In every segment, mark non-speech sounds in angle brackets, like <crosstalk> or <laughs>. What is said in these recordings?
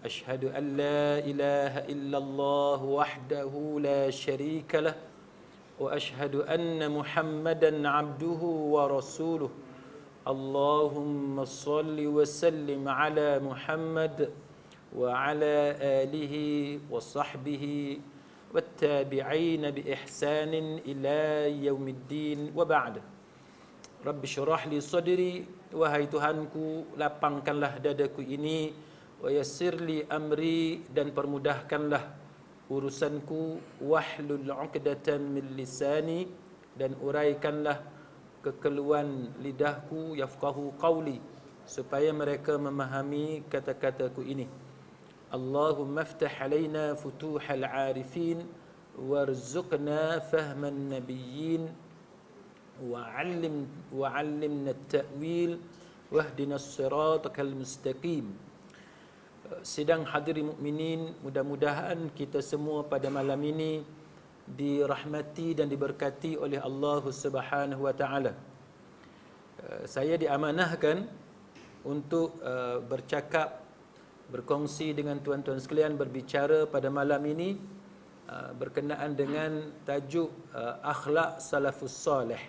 أشهد أن لا إله إلا الله وحده لا شريك له وأشهد أن محمدا عبده ورسوله اللهم صل وسلم على محمد وعلى آله وصحبه والتابعين بإحسان إلى يوم الدين وبعد رب شرح لي صدري وهي Tuhanku الله dadaku إني wayassirli amri dan permudahkanlah urusanku wahlul 'uqdatan min lisani dan uraikanlah kekeluan lidahku yafqahu qawli supaya mereka memahami kata-kataku ini Allahumma ftah alaina futuhal 'arifin warzuqna fahman nabiyyin wa'allim wa'allimna at-ta'wil wahdina as-siratal mustaqim sidang hadirin mukminin mudah-mudahan kita semua pada malam ini dirahmati dan diberkati oleh Allah Subhanahu wa taala. Eh, saya diamanahkan untuk eh, bercakap berkongsi dengan tuan-tuan sekalian berbicara pada malam ini eh, berkenaan dengan tajuk akhlak salafus soleh.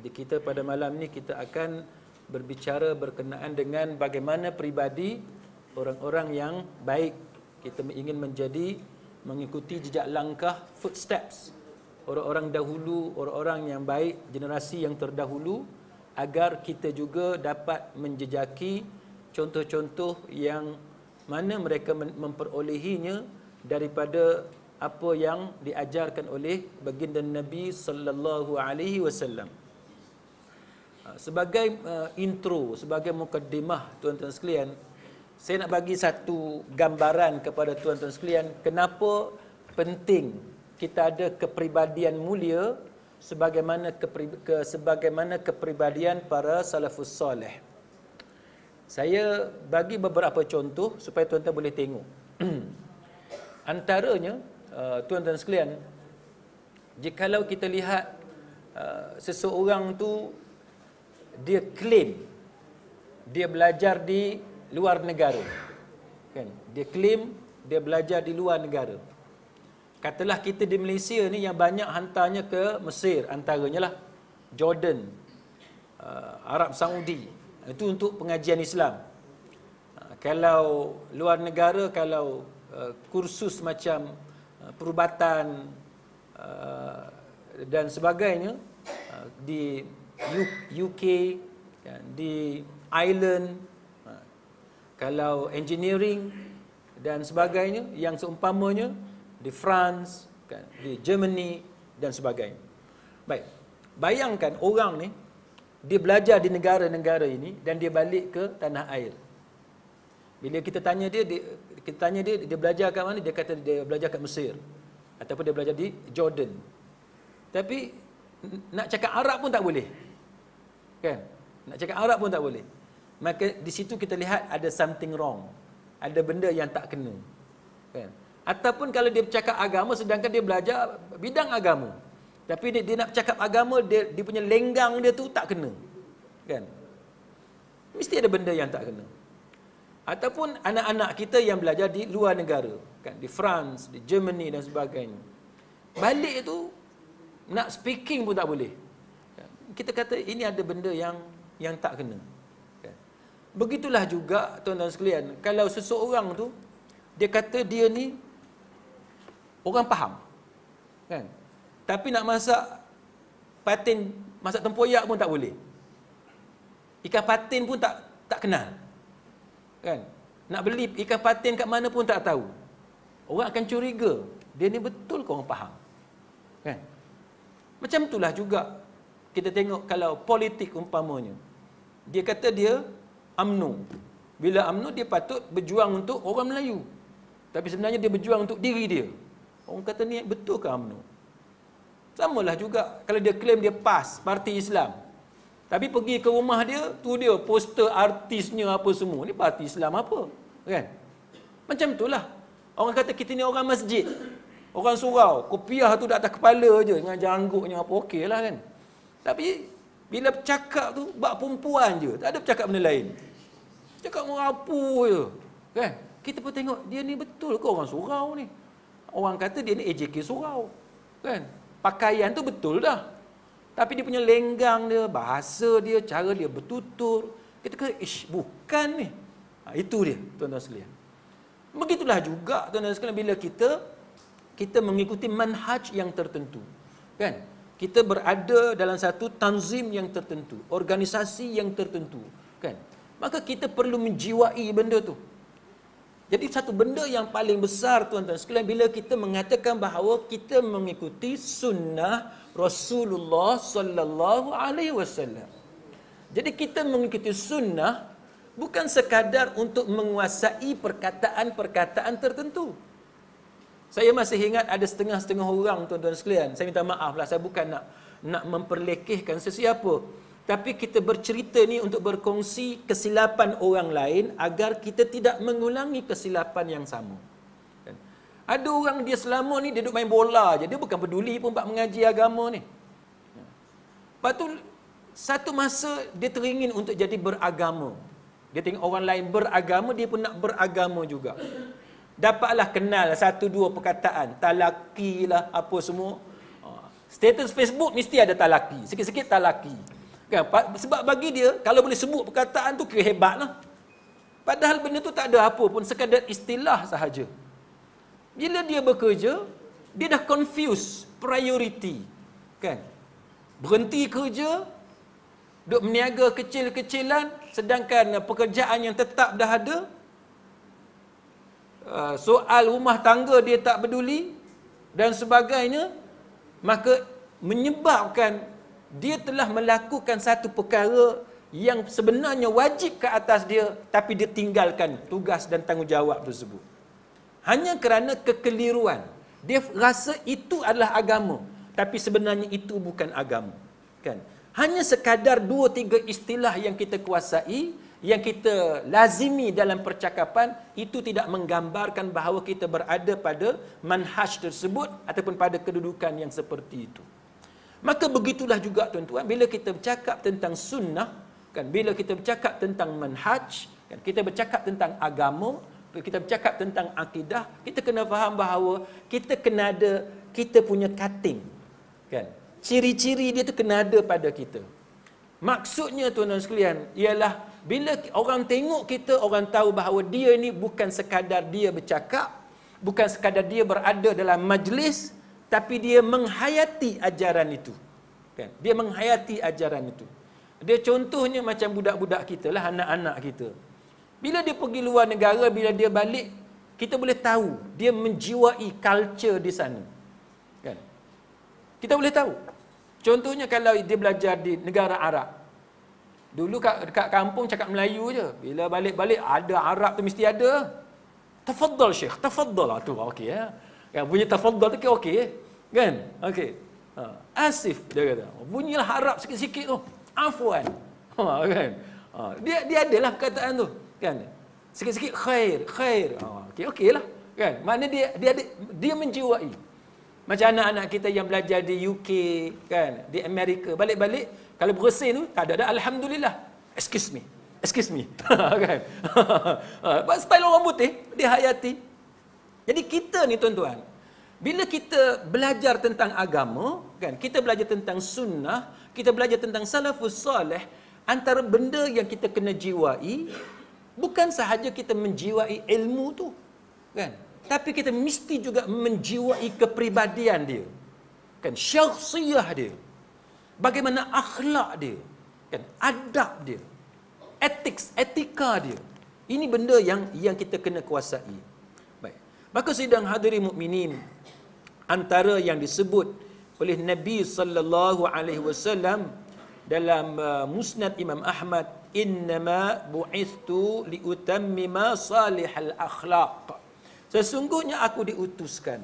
Jadi kita pada malam ini kita akan berbicara berkenaan dengan bagaimana pribadi orang-orang yang baik kita ingin menjadi mengikuti jejak langkah footsteps orang-orang dahulu orang-orang yang baik generasi yang terdahulu agar kita juga dapat menjejaki contoh-contoh yang mana mereka memperolehinya daripada apa yang diajarkan oleh baginda Nabi sallallahu alaihi wasallam ah, sebagai ah, intro sebagai mukadimah tuan-tuan sekalian saya nak bagi satu gambaran kepada tuan-tuan sekalian kenapa penting kita ada kepribadian mulia sebagaimana kepri, ke, sebagaimana kepribadian para salafus soleh. Saya bagi beberapa contoh supaya tuan-tuan boleh tengok. <clears throat> Antaranya uh, tuan-tuan sekalian jikalau kita lihat uh, seseorang tu dia claim dia belajar di luar negara. Kan? Dia claim dia belajar di luar negara. Katalah kita di Malaysia ni yang banyak hantarnya ke Mesir antaranya lah Jordan, uh, Arab Saudi. Itu untuk pengajian Islam. Uh, kalau luar negara kalau uh, kursus macam perubatan dan sebagainya di UK kan, di Ireland kalau engineering dan sebagainya yang seumpamanya di France, kan, di Germany dan sebagainya. Baik. Bayangkan orang ni dia belajar di negara-negara ini dan dia balik ke tanah air. Bila kita tanya dia, dia kita tanya dia dia belajar kat mana? Dia kata dia belajar kat Mesir ataupun dia belajar di Jordan. Tapi nak cakap Arab pun tak boleh. Kan? Nak cakap Arab pun tak boleh maka di situ kita lihat ada something wrong. Ada benda yang tak kena. Kan? Ataupun kalau dia bercakap agama sedangkan dia belajar bidang agama. Tapi dia, dia nak bercakap agama, dia, dia punya lenggang dia tu tak kena. Kan? Mesti ada benda yang tak kena. Ataupun anak-anak kita yang belajar di luar negara. Kan? Di France, di Germany dan sebagainya. Balik itu nak speaking pun tak boleh. Kita kata ini ada benda yang yang tak kena. Begitulah juga tuan-tuan sekalian, kalau seseorang tu dia kata dia ni orang faham. Kan? Tapi nak masak patin masak tempoyak pun tak boleh. Ikan patin pun tak tak kenal. Kan? Nak beli ikan patin kat mana pun tak tahu. Orang akan curiga. Dia ni betul ke orang faham? Kan? Macam itulah juga kita tengok kalau politik umpamanya. Dia kata dia Amnu Bila Amnu dia patut berjuang untuk orang Melayu. Tapi sebenarnya dia berjuang untuk diri dia. Orang kata ni betul ke UMNO? Samalah juga kalau dia claim dia PAS, Parti Islam. Tapi pergi ke rumah dia, tu dia poster artisnya apa semua. Ni Parti Islam apa? Kan? Macam itulah. Orang kata kita ni orang masjid. Orang surau. Kopiah tu di atas kepala je. Dengan jangguknya apa okey lah kan. Tapi bila bercakap tu bab perempuan je, tak ada bercakap benda lain. Cakap merapu je. Kan? Kita pun tengok dia ni betul ke orang surau ni? Orang kata dia ni AJK surau. Kan? Pakaian tu betul dah. Tapi dia punya lenggang dia, bahasa dia, cara dia bertutur. Kita kata, ish, bukan ni. Ha, itu dia, tuan-tuan sekalian. Begitulah juga, tuan-tuan sekalian, bila kita kita mengikuti manhaj yang tertentu. Kan? kita berada dalam satu tanzim yang tertentu, organisasi yang tertentu, kan? Maka kita perlu menjiwai benda tu. Jadi satu benda yang paling besar tuan-tuan sekalian bila kita mengatakan bahawa kita mengikuti sunnah Rasulullah sallallahu alaihi wasallam. Jadi kita mengikuti sunnah bukan sekadar untuk menguasai perkataan-perkataan tertentu. Saya masih ingat ada setengah-setengah orang tuan-tuan sekalian. Saya minta maaf lah. Saya bukan nak nak memperlekehkan sesiapa. Tapi kita bercerita ni untuk berkongsi kesilapan orang lain agar kita tidak mengulangi kesilapan yang sama. Kan? Ada orang dia selama ni dia duduk main bola je. Dia bukan peduli pun buat mengaji agama ni. Lepas tu, satu masa dia teringin untuk jadi beragama. Dia tengok orang lain beragama, dia pun nak beragama juga dapatlah kenal satu dua perkataan talaki lah apa semua ah, status Facebook mesti ada talaki sikit-sikit talaki kan sebab bagi dia kalau boleh sebut perkataan tu kira hebat lah padahal benda tu tak ada apa pun sekadar istilah sahaja bila dia bekerja dia dah confuse priority kan berhenti kerja duk meniaga kecil-kecilan sedangkan pekerjaan yang tetap dah ada Ah, soal rumah tangga dia tak peduli dan sebagainya maka menyebabkan dia telah melakukan satu perkara yang sebenarnya wajib ke atas dia tapi dia tinggalkan tugas dan tanggungjawab tersebut hanya kerana kekeliruan dia rasa itu adalah agama tapi sebenarnya itu bukan agama kan hanya sekadar dua tiga istilah yang kita kuasai yang kita lazimi dalam percakapan itu tidak menggambarkan bahawa kita berada pada manhaj tersebut ataupun pada kedudukan yang seperti itu. Maka begitulah juga tuan-tuan bila kita bercakap tentang sunnah kan bila kita bercakap tentang manhaj kan kita bercakap tentang agama kita bercakap tentang akidah kita kena faham bahawa kita kena ada kita punya cutting kan ciri-ciri dia tu kena ada pada kita Maksudnya tuan-tuan sekalian ialah bila orang tengok kita orang tahu bahawa dia ni bukan sekadar dia bercakap, bukan sekadar dia berada dalam majlis tapi dia menghayati ajaran itu. Kan? Dia menghayati ajaran itu. Dia contohnya macam budak-budak kita lah, anak-anak kita. Bila dia pergi luar negara, bila dia balik, kita boleh tahu dia menjiwai culture di sana. Kan? Kita boleh tahu. Contohnya kalau dia belajar di negara Arab. Dulu kat, dekat kampung cakap Melayu je. Bila balik-balik ada Arab tu mesti ada. Tafaddal Syekh, tafaddal lah tu. Okey ya. Kan bunyi tafaddal tu okey. Okay. Kan? Okey. Ha. Asif dia kata. Bunyilah Arab sikit-sikit tu. Afwan. Ha kan? Ha. dia dia adalah perkataan tu. Kan? Sikit-sikit khair, khair. Ha. Okey okeylah. Kan? Maknanya dia dia ada, dia menjiwai. Macam anak-anak kita yang belajar di UK, kan, di Amerika. Balik-balik, kalau bersih tu, tak ada, ada. Alhamdulillah. Excuse me. Excuse me. <laughs> kan? <laughs> Ah, sebab style orang putih, dia hayati. Jadi kita ni tuan-tuan, bila kita belajar tentang agama, kan, kita belajar tentang sunnah, kita belajar tentang salafus salih, antara benda yang kita kena jiwai, bukan sahaja kita menjiwai ilmu tu. Kan? tapi kita mesti juga menjiwai kepribadian dia kan syakhsiah dia bagaimana akhlak dia kan adab dia etik, etika dia ini benda yang yang kita kena kuasai baik maka sidang hadirin mukminin antara yang disebut oleh Nabi sallallahu alaihi wasallam dalam uh, musnad Imam Ahmad innama bu'istu liutammima salihal akhlaq Sesungguhnya aku diutuskan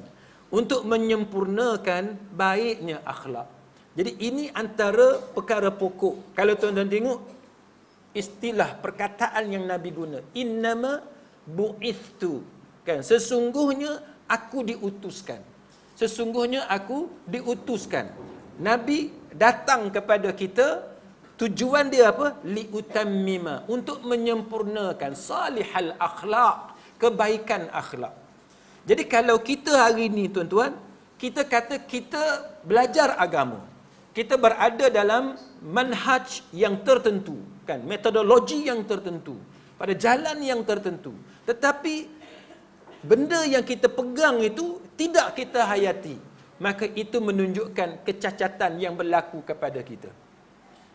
untuk menyempurnakan baiknya akhlak. Jadi ini antara perkara pokok. Kalau tuan-tuan tengok istilah perkataan yang Nabi guna, innama buistu. Kan sesungguhnya aku diutuskan. Sesungguhnya aku diutuskan. Nabi datang kepada kita tujuan dia apa? Liutammima untuk menyempurnakan salihal akhlak kebaikan akhlak. Jadi kalau kita hari ini tuan-tuan, kita kata kita belajar agama. Kita berada dalam manhaj yang tertentu, kan? Metodologi yang tertentu, pada jalan yang tertentu. Tetapi benda yang kita pegang itu tidak kita hayati. Maka itu menunjukkan kecacatan yang berlaku kepada kita.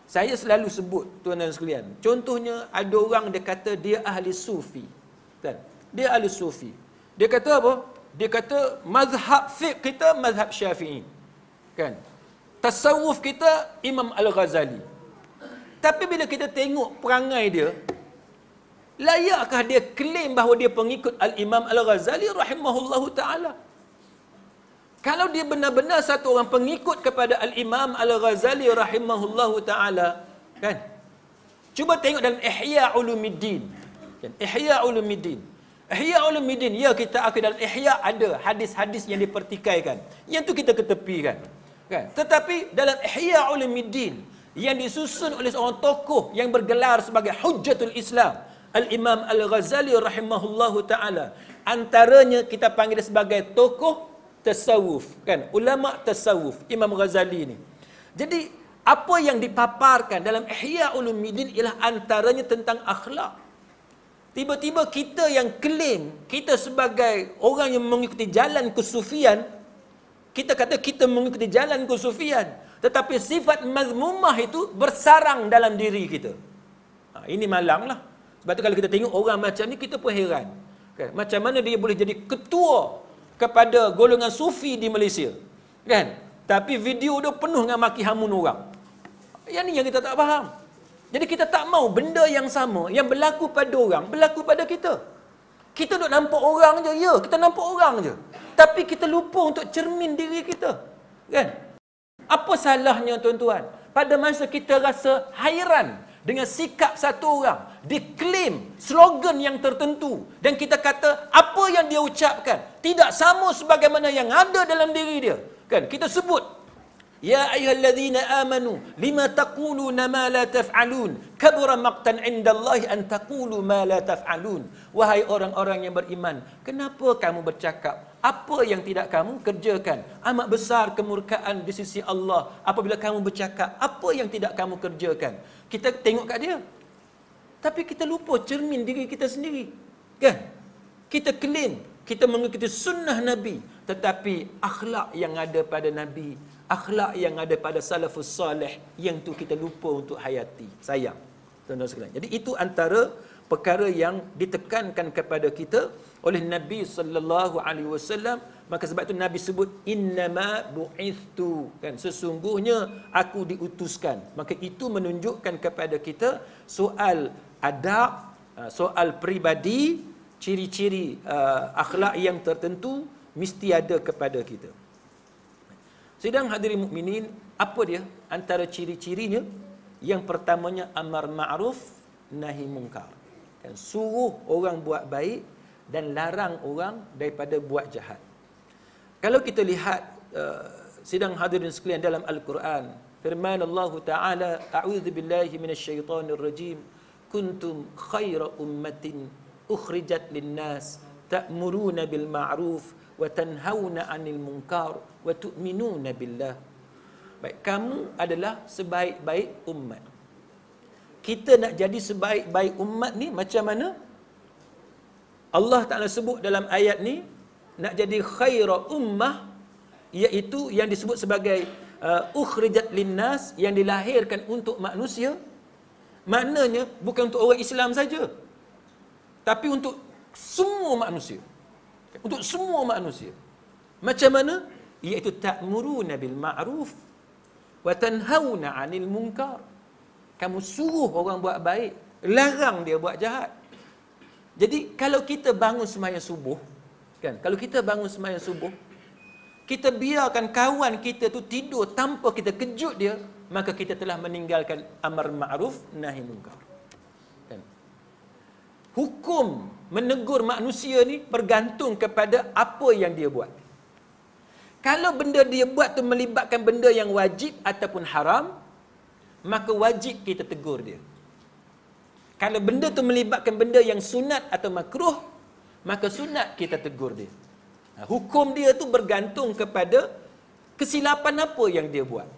Saya selalu sebut tuan-tuan sekalian, contohnya ada orang dia kata dia ahli sufi. Tuan. Kan? dia ahli sufi. Dia kata apa? Dia kata mazhab fiqh kita mazhab Syafi'i. Kan? Tasawuf kita Imam Al-Ghazali. Tapi bila kita tengok perangai dia, layakkah dia claim bahawa dia pengikut Al-Imam Al-Ghazali rahimahullahu taala? Kalau dia benar-benar satu orang pengikut kepada Al-Imam Al-Ghazali rahimahullahu taala, kan? Cuba tengok dalam Ihya Ulumuddin. Kan? Ihya Ulumuddin. Ihya ulumuddin, ya kita akui dalam Ihya ada hadis-hadis yang dipertikaikan. Yang tu kita ketepikan. Kan? Tetapi dalam Ihya ulumuddin yang disusun oleh seorang tokoh yang bergelar sebagai Hujjatul Islam, Al-Imam Al-Ghazali rahimahullahu taala. Antaranya kita panggil sebagai tokoh tasawuf, kan? Ulama tasawuf Imam Ghazali ni. Jadi apa yang dipaparkan dalam Ihya Ulumuddin ialah antaranya tentang akhlak. Tiba-tiba kita yang claim kita sebagai orang yang mengikuti jalan kusufian, kita kata kita mengikuti jalan kusufian, tetapi sifat mazmumah itu bersarang dalam diri kita. Ha, ini malanglah. Sebab tu kalau kita tengok orang macam ni kita pun heran. Kan? Macam mana dia boleh jadi ketua kepada golongan sufi di Malaysia. Kan? Tapi video dia penuh dengan maki hamun orang. Yang ni yang kita tak faham. Jadi kita tak mau benda yang sama yang berlaku pada orang berlaku pada kita. Kita duk nampak orang je. Ya, kita nampak orang je. Tapi kita lupa untuk cermin diri kita. Kan? Apa salahnya tuan-tuan? Pada masa kita rasa hairan dengan sikap satu orang, diklaim slogan yang tertentu dan kita kata apa yang dia ucapkan tidak sama sebagaimana yang ada dalam diri dia. Kan? Kita sebut يا أيها الذين آمنوا لما تقولون ما لا تفعلون كبر مقتا عند الله أن تقولوا ما لا تفعلون وهي orang-orang yang beriman kenapa kamu bercakap apa yang tidak kamu kerjakan amat besar kemurkaan di sisi Allah apabila kamu bercakap apa yang tidak kamu kerjakan kita tengok kat dia tapi kita lupa cermin diri kita sendiri kan kita clean, kita mengikuti sunnah Nabi tetapi akhlak yang ada pada Nabi akhlak yang ada pada salafus salih yang tu kita lupa untuk hayati sayang tuan-tuan sekalian jadi itu antara perkara yang ditekankan kepada kita oleh Nabi sallallahu alaihi wasallam maka sebab itu Nabi sebut innama buistu kan sesungguhnya aku diutuskan maka itu menunjukkan kepada kita soal adab uh, soal peribadi ciri-ciri uh, akhlak yang tertentu mesti ada kepada kita Sidang hadirin mukminin, apa dia antara ciri-cirinya? Yang pertamanya amar ma'ruf nahi mungkar. Dan suruh orang buat baik dan larang orang daripada buat jahat. Kalau kita lihat uh, eh, sidang hadirin sekalian dalam al-Quran, firman Allah Taala, "A'udzu billahi minasyaitonir rajim. Kuntum khaira ummatin ukhrijat lin-nas ta'muruna bil ma'ruf" وتنهون عن المنكر وتؤمنون بالله Baik, kamu adalah sebaik-baik umat. Kita nak jadi sebaik-baik umat ni macam mana? Allah Ta'ala sebut dalam ayat ni, nak jadi khaira ummah, iaitu yang disebut sebagai uh, ukhrijat linnas, yang dilahirkan untuk manusia, maknanya bukan untuk orang Islam saja, tapi untuk semua manusia untuk semua manusia. Macam mana? Iaitu ta'muruna bil ma'ruf wa tanhauna 'anil munkar. Kamu suruh orang buat baik, larang dia buat jahat. Jadi kalau kita bangun semayang subuh, kan? Kalau kita bangun semayang subuh, kita biarkan kawan kita tu tidur tanpa kita kejut dia, maka kita telah meninggalkan amar ma'ruf nahi munkar. Kan? Hukum menegur manusia ni bergantung kepada apa yang dia buat. Kalau benda dia buat tu melibatkan benda yang wajib ataupun haram, maka wajib kita tegur dia. Kalau benda tu melibatkan benda yang sunat atau makruh, maka sunat kita tegur dia. Ha, hukum dia tu bergantung kepada kesilapan apa yang dia buat.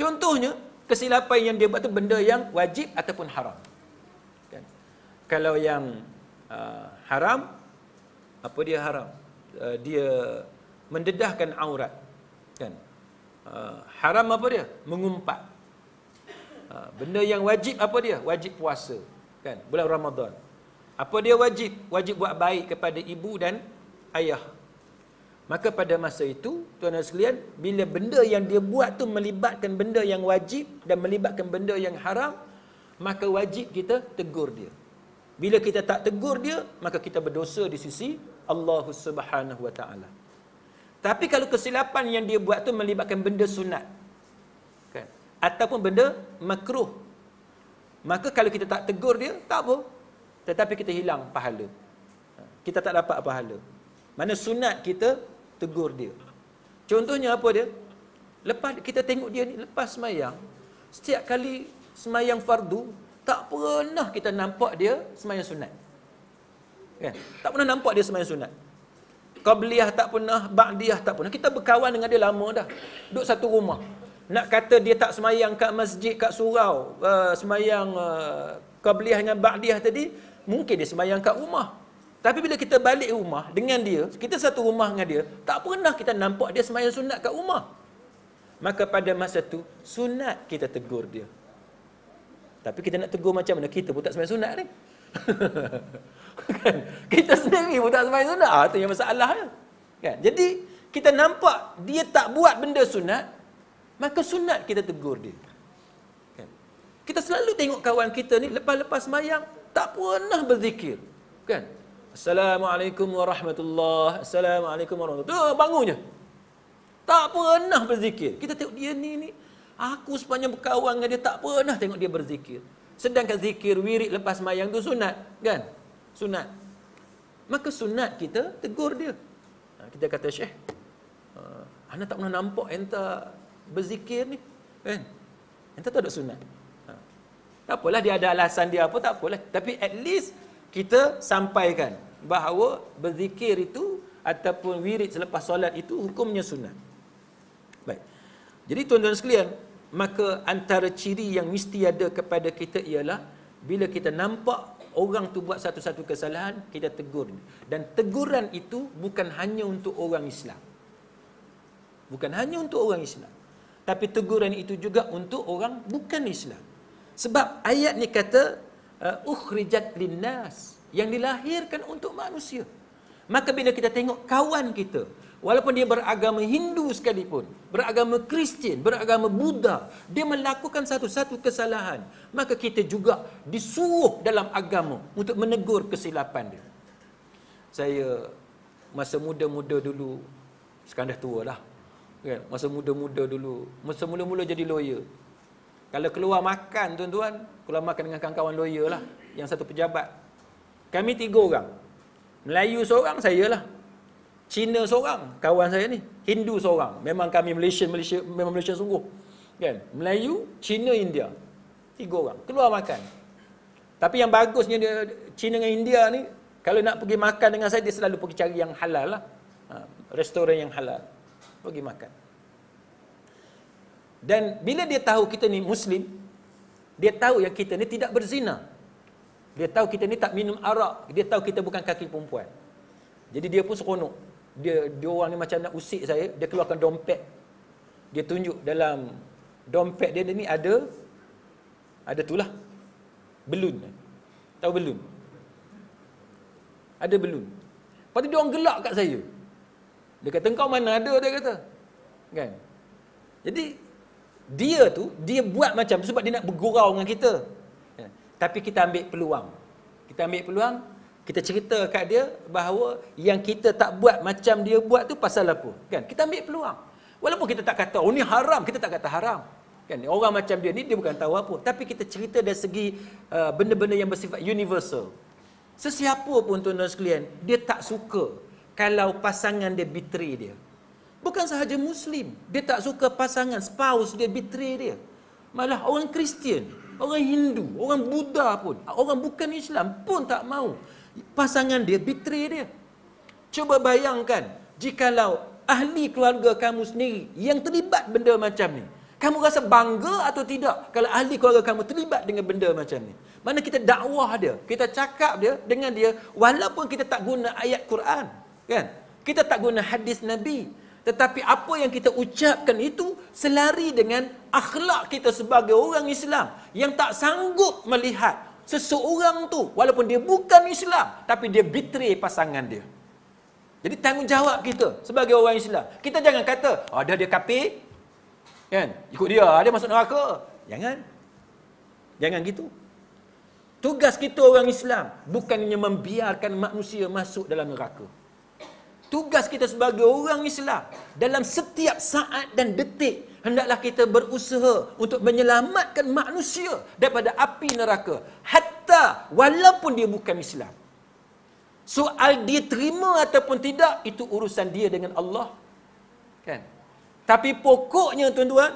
Contohnya, kesilapan yang dia buat tu benda yang wajib ataupun haram. Kan? Kalau yang uh, haram apa dia haram uh, dia mendedahkan aurat kan uh, haram apa dia mengumpat uh, benda yang wajib apa dia wajib puasa kan bulan Ramadan apa dia wajib wajib buat baik kepada ibu dan ayah maka pada masa itu tuan dan sekalian bila benda yang dia buat tu melibatkan benda yang wajib dan melibatkan benda yang haram maka wajib kita tegur dia bila kita tak tegur dia, maka kita berdosa di sisi Allah Subhanahu Wa Taala. Tapi kalau kesilapan yang dia buat tu melibatkan benda sunat kan ataupun benda makruh maka kalau kita tak tegur dia tak apa tetapi kita hilang pahala kita tak dapat pahala mana sunat kita tegur dia contohnya apa dia lepas kita tengok dia ni lepas semayang. setiap kali semayang fardu tak pernah kita nampak dia semayang sunat. Kan? Tak pernah nampak dia semayang sunat. Qabliyah tak pernah, Ba'diyah tak pernah. Kita berkawan dengan dia lama dah. Duduk satu rumah. Nak kata dia tak semayang kat masjid, kat surau. Uh, semayang uh, Qabliyah dengan Ba'diyah tadi. Mungkin dia semayang kat rumah. Tapi bila kita balik rumah dengan dia, kita satu rumah dengan dia, tak pernah kita nampak dia semayang sunat kat rumah. Maka pada masa tu sunat kita tegur dia. Tapi kita nak tegur macam mana kita pun tak sembahyang sunat ni. <laughs> kan? Kita sendiri pun tak sembahyang sunat. Ah, itu yang masalah. Kan? Jadi, kita nampak dia tak buat benda sunat, maka sunat kita tegur dia. Kan? Kita selalu tengok kawan kita ni, lepas-lepas mayang, tak pernah berzikir. Kan? Assalamualaikum warahmatullahi Assalamualaikum warahmatullahi wabarakatuh. Bangunnya. Tak pernah berzikir. Kita tengok dia ni, ni, Aku sepanjang berkawan dengan dia tak pernah tengok dia berzikir. Sedangkan zikir wirid lepas mayang tu sunat. Kan? Sunat. Maka sunat kita tegur dia. Ha, kita kata Syekh. Uh, Ana tak pernah nampak enta berzikir ni. Kan? Entah tak ada sunat. Ha. Tak apalah dia ada alasan dia apa, tak apalah. Tapi at least kita sampaikan bahawa berzikir itu ataupun wirid selepas solat itu hukumnya sunat. Baik. Jadi tuan-tuan sekalian, maka antara ciri yang mesti ada kepada kita ialah bila kita nampak orang tu buat satu-satu kesalahan kita tegur dan teguran itu bukan hanya untuk orang Islam bukan hanya untuk orang Islam tapi teguran itu juga untuk orang bukan Islam sebab ayat ni kata eh, ukhrijat linnas yang dilahirkan untuk manusia maka bila kita tengok kawan kita walaupun dia beragama Hindu sekalipun, beragama Kristian, beragama Buddha, dia melakukan satu-satu kesalahan, maka kita juga disuruh dalam agama untuk menegur kesilapan dia. Saya masa muda-muda dulu, sekarang dah tua lah, kan? masa muda-muda dulu, masa mula-mula jadi lawyer. Kalau keluar makan tuan-tuan, keluar makan dengan kawan-kawan lawyer lah, yang satu pejabat. Kami tiga orang. Melayu seorang, saya lah. Cina seorang kawan saya ni Hindu seorang memang kami Malaysian Malaysia memang Malaysia sungguh kan Melayu Cina India tiga orang keluar makan tapi yang bagusnya dia Cina dengan India ni kalau nak pergi makan dengan saya dia selalu pergi cari yang halal lah ha, restoran yang halal pergi makan dan bila dia tahu kita ni muslim dia tahu yang kita ni tidak berzina dia tahu kita ni tak minum arak dia tahu kita bukan kaki perempuan jadi dia pun seronok dia dia orang ni macam nak usik saya dia keluarkan dompet dia tunjuk dalam dompet dia, dia ni ada ada itulah belun tahu belun ada belun lepas tu dia orang gelak kat saya dia kata kau mana ada dia kata kan jadi dia tu dia buat macam sebab dia nak bergurau dengan kita kan? tapi kita ambil peluang kita ambil peluang kita cerita kat dia bahawa yang kita tak buat macam dia buat tu pasal apa kan kita ambil peluang walaupun kita tak kata oh ni haram kita tak kata haram kan orang macam dia ni dia bukan tahu apa tapi kita cerita dari segi uh, benda-benda yang bersifat universal sesiapa pun tuan-tuan sekalian dia tak suka kalau pasangan dia bitri dia bukan sahaja muslim dia tak suka pasangan spouse dia bitri dia malah orang kristian orang hindu orang buddha pun orang bukan islam pun tak mau pasangan dia betray dia. Cuba bayangkan jikalau ahli keluarga kamu sendiri yang terlibat benda macam ni. Kamu rasa bangga atau tidak kalau ahli keluarga kamu terlibat dengan benda macam ni? Mana kita dakwah dia, kita cakap dia dengan dia walaupun kita tak guna ayat Quran, kan? Kita tak guna hadis Nabi, tetapi apa yang kita ucapkan itu selari dengan akhlak kita sebagai orang Islam yang tak sanggup melihat seseorang tu walaupun dia bukan Islam tapi dia betray pasangan dia. Jadi tanggungjawab kita sebagai orang Islam. Kita jangan kata, ada ah, oh, dia, dia kafir. Kan? Ikut dia, dia masuk neraka. Jangan. Jangan gitu. Tugas kita orang Islam bukan hanya membiarkan manusia masuk dalam neraka. Tugas kita sebagai orang Islam dalam setiap saat dan detik hendaklah kita berusaha untuk menyelamatkan manusia daripada api neraka hatta walaupun dia bukan Islam soal dia terima ataupun tidak itu urusan dia dengan Allah kan tapi pokoknya tuan-tuan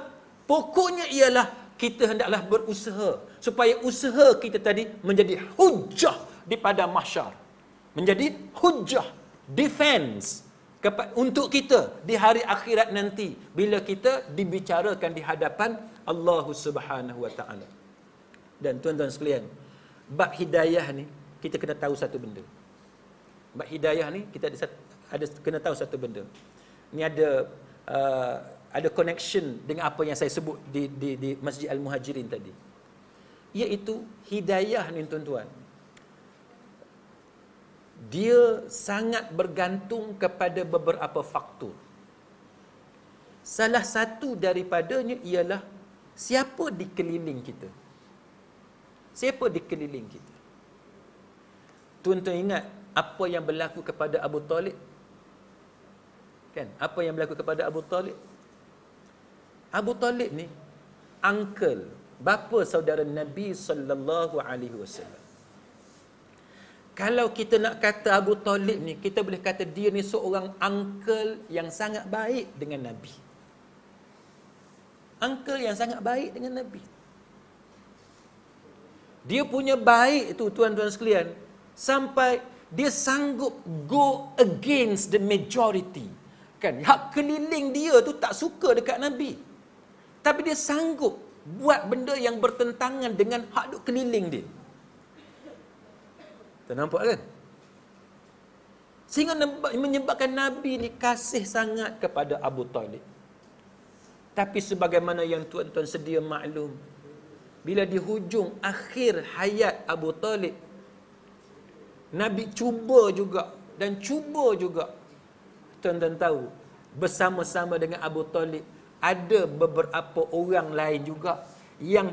pokoknya ialah kita hendaklah berusaha supaya usaha kita tadi menjadi hujah daripada masyarakat, menjadi hujah defense untuk kita di hari akhirat nanti bila kita dibicarakan di hadapan Allah Subhanahu Wa Taala. Dan tuan-tuan sekalian, bab hidayah ni kita kena tahu satu benda. Bab hidayah ni kita ada, ada kena tahu satu benda. Ni ada uh, ada connection dengan apa yang saya sebut di di di Masjid Al-Muhajirin tadi. Iaitu hidayah ni tuan-tuan dia sangat bergantung kepada beberapa faktor. Salah satu daripadanya ialah siapa dikeliling kita. Siapa dikeliling kita. Tuan-tuan ingat apa yang berlaku kepada Abu Talib? Kan? Apa yang berlaku kepada Abu Talib? Abu Talib ni uncle, bapa saudara Nabi sallallahu alaihi wasallam. Kalau kita nak kata Abu Talib ni, kita boleh kata dia ni seorang uncle yang sangat baik dengan Nabi. Uncle yang sangat baik dengan Nabi. Dia punya baik tu, tuan-tuan sekalian sampai dia sanggup go against the majority. Kan? Hak keliling dia tu tak suka dekat Nabi. Tapi dia sanggup buat benda yang bertentangan dengan hak keliling dia. Kita nampak kan? Sehingga menyebabkan Nabi ni kasih sangat kepada Abu Talib. Tapi sebagaimana yang tuan-tuan sedia maklum, bila di hujung akhir hayat Abu Talib, Nabi cuba juga dan cuba juga. Tuan-tuan tahu, bersama-sama dengan Abu Talib, ada beberapa orang lain juga yang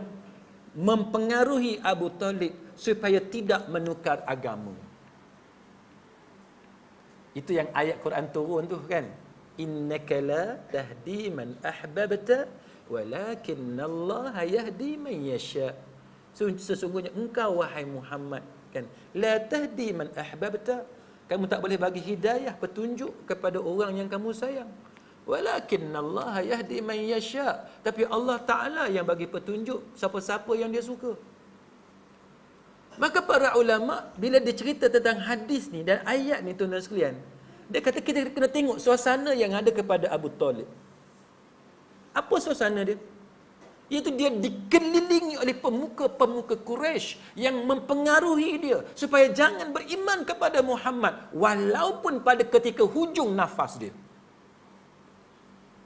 mempengaruhi Abu Talib supaya tidak menukar agama. Itu yang ayat Quran turun tu kan. Innaka la tahdi man ahbabta walakin Allah yahdi man yasha. Sesungguhnya engkau wahai Muhammad kan la tahdi man ahbabta kamu tak boleh bagi hidayah petunjuk kepada orang yang kamu sayang. Walakin Allah yahdi man yasha. Tapi Allah Taala yang bagi petunjuk siapa-siapa yang dia suka. Maka para ulama bila dia cerita tentang hadis ni dan ayat ni tuan-tuan sekalian, dia kata kita kena tengok suasana yang ada kepada Abu Talib. Apa suasana dia? Iaitu dia dikelilingi oleh pemuka-pemuka Quraisy yang mempengaruhi dia supaya jangan beriman kepada Muhammad walaupun pada ketika hujung nafas dia.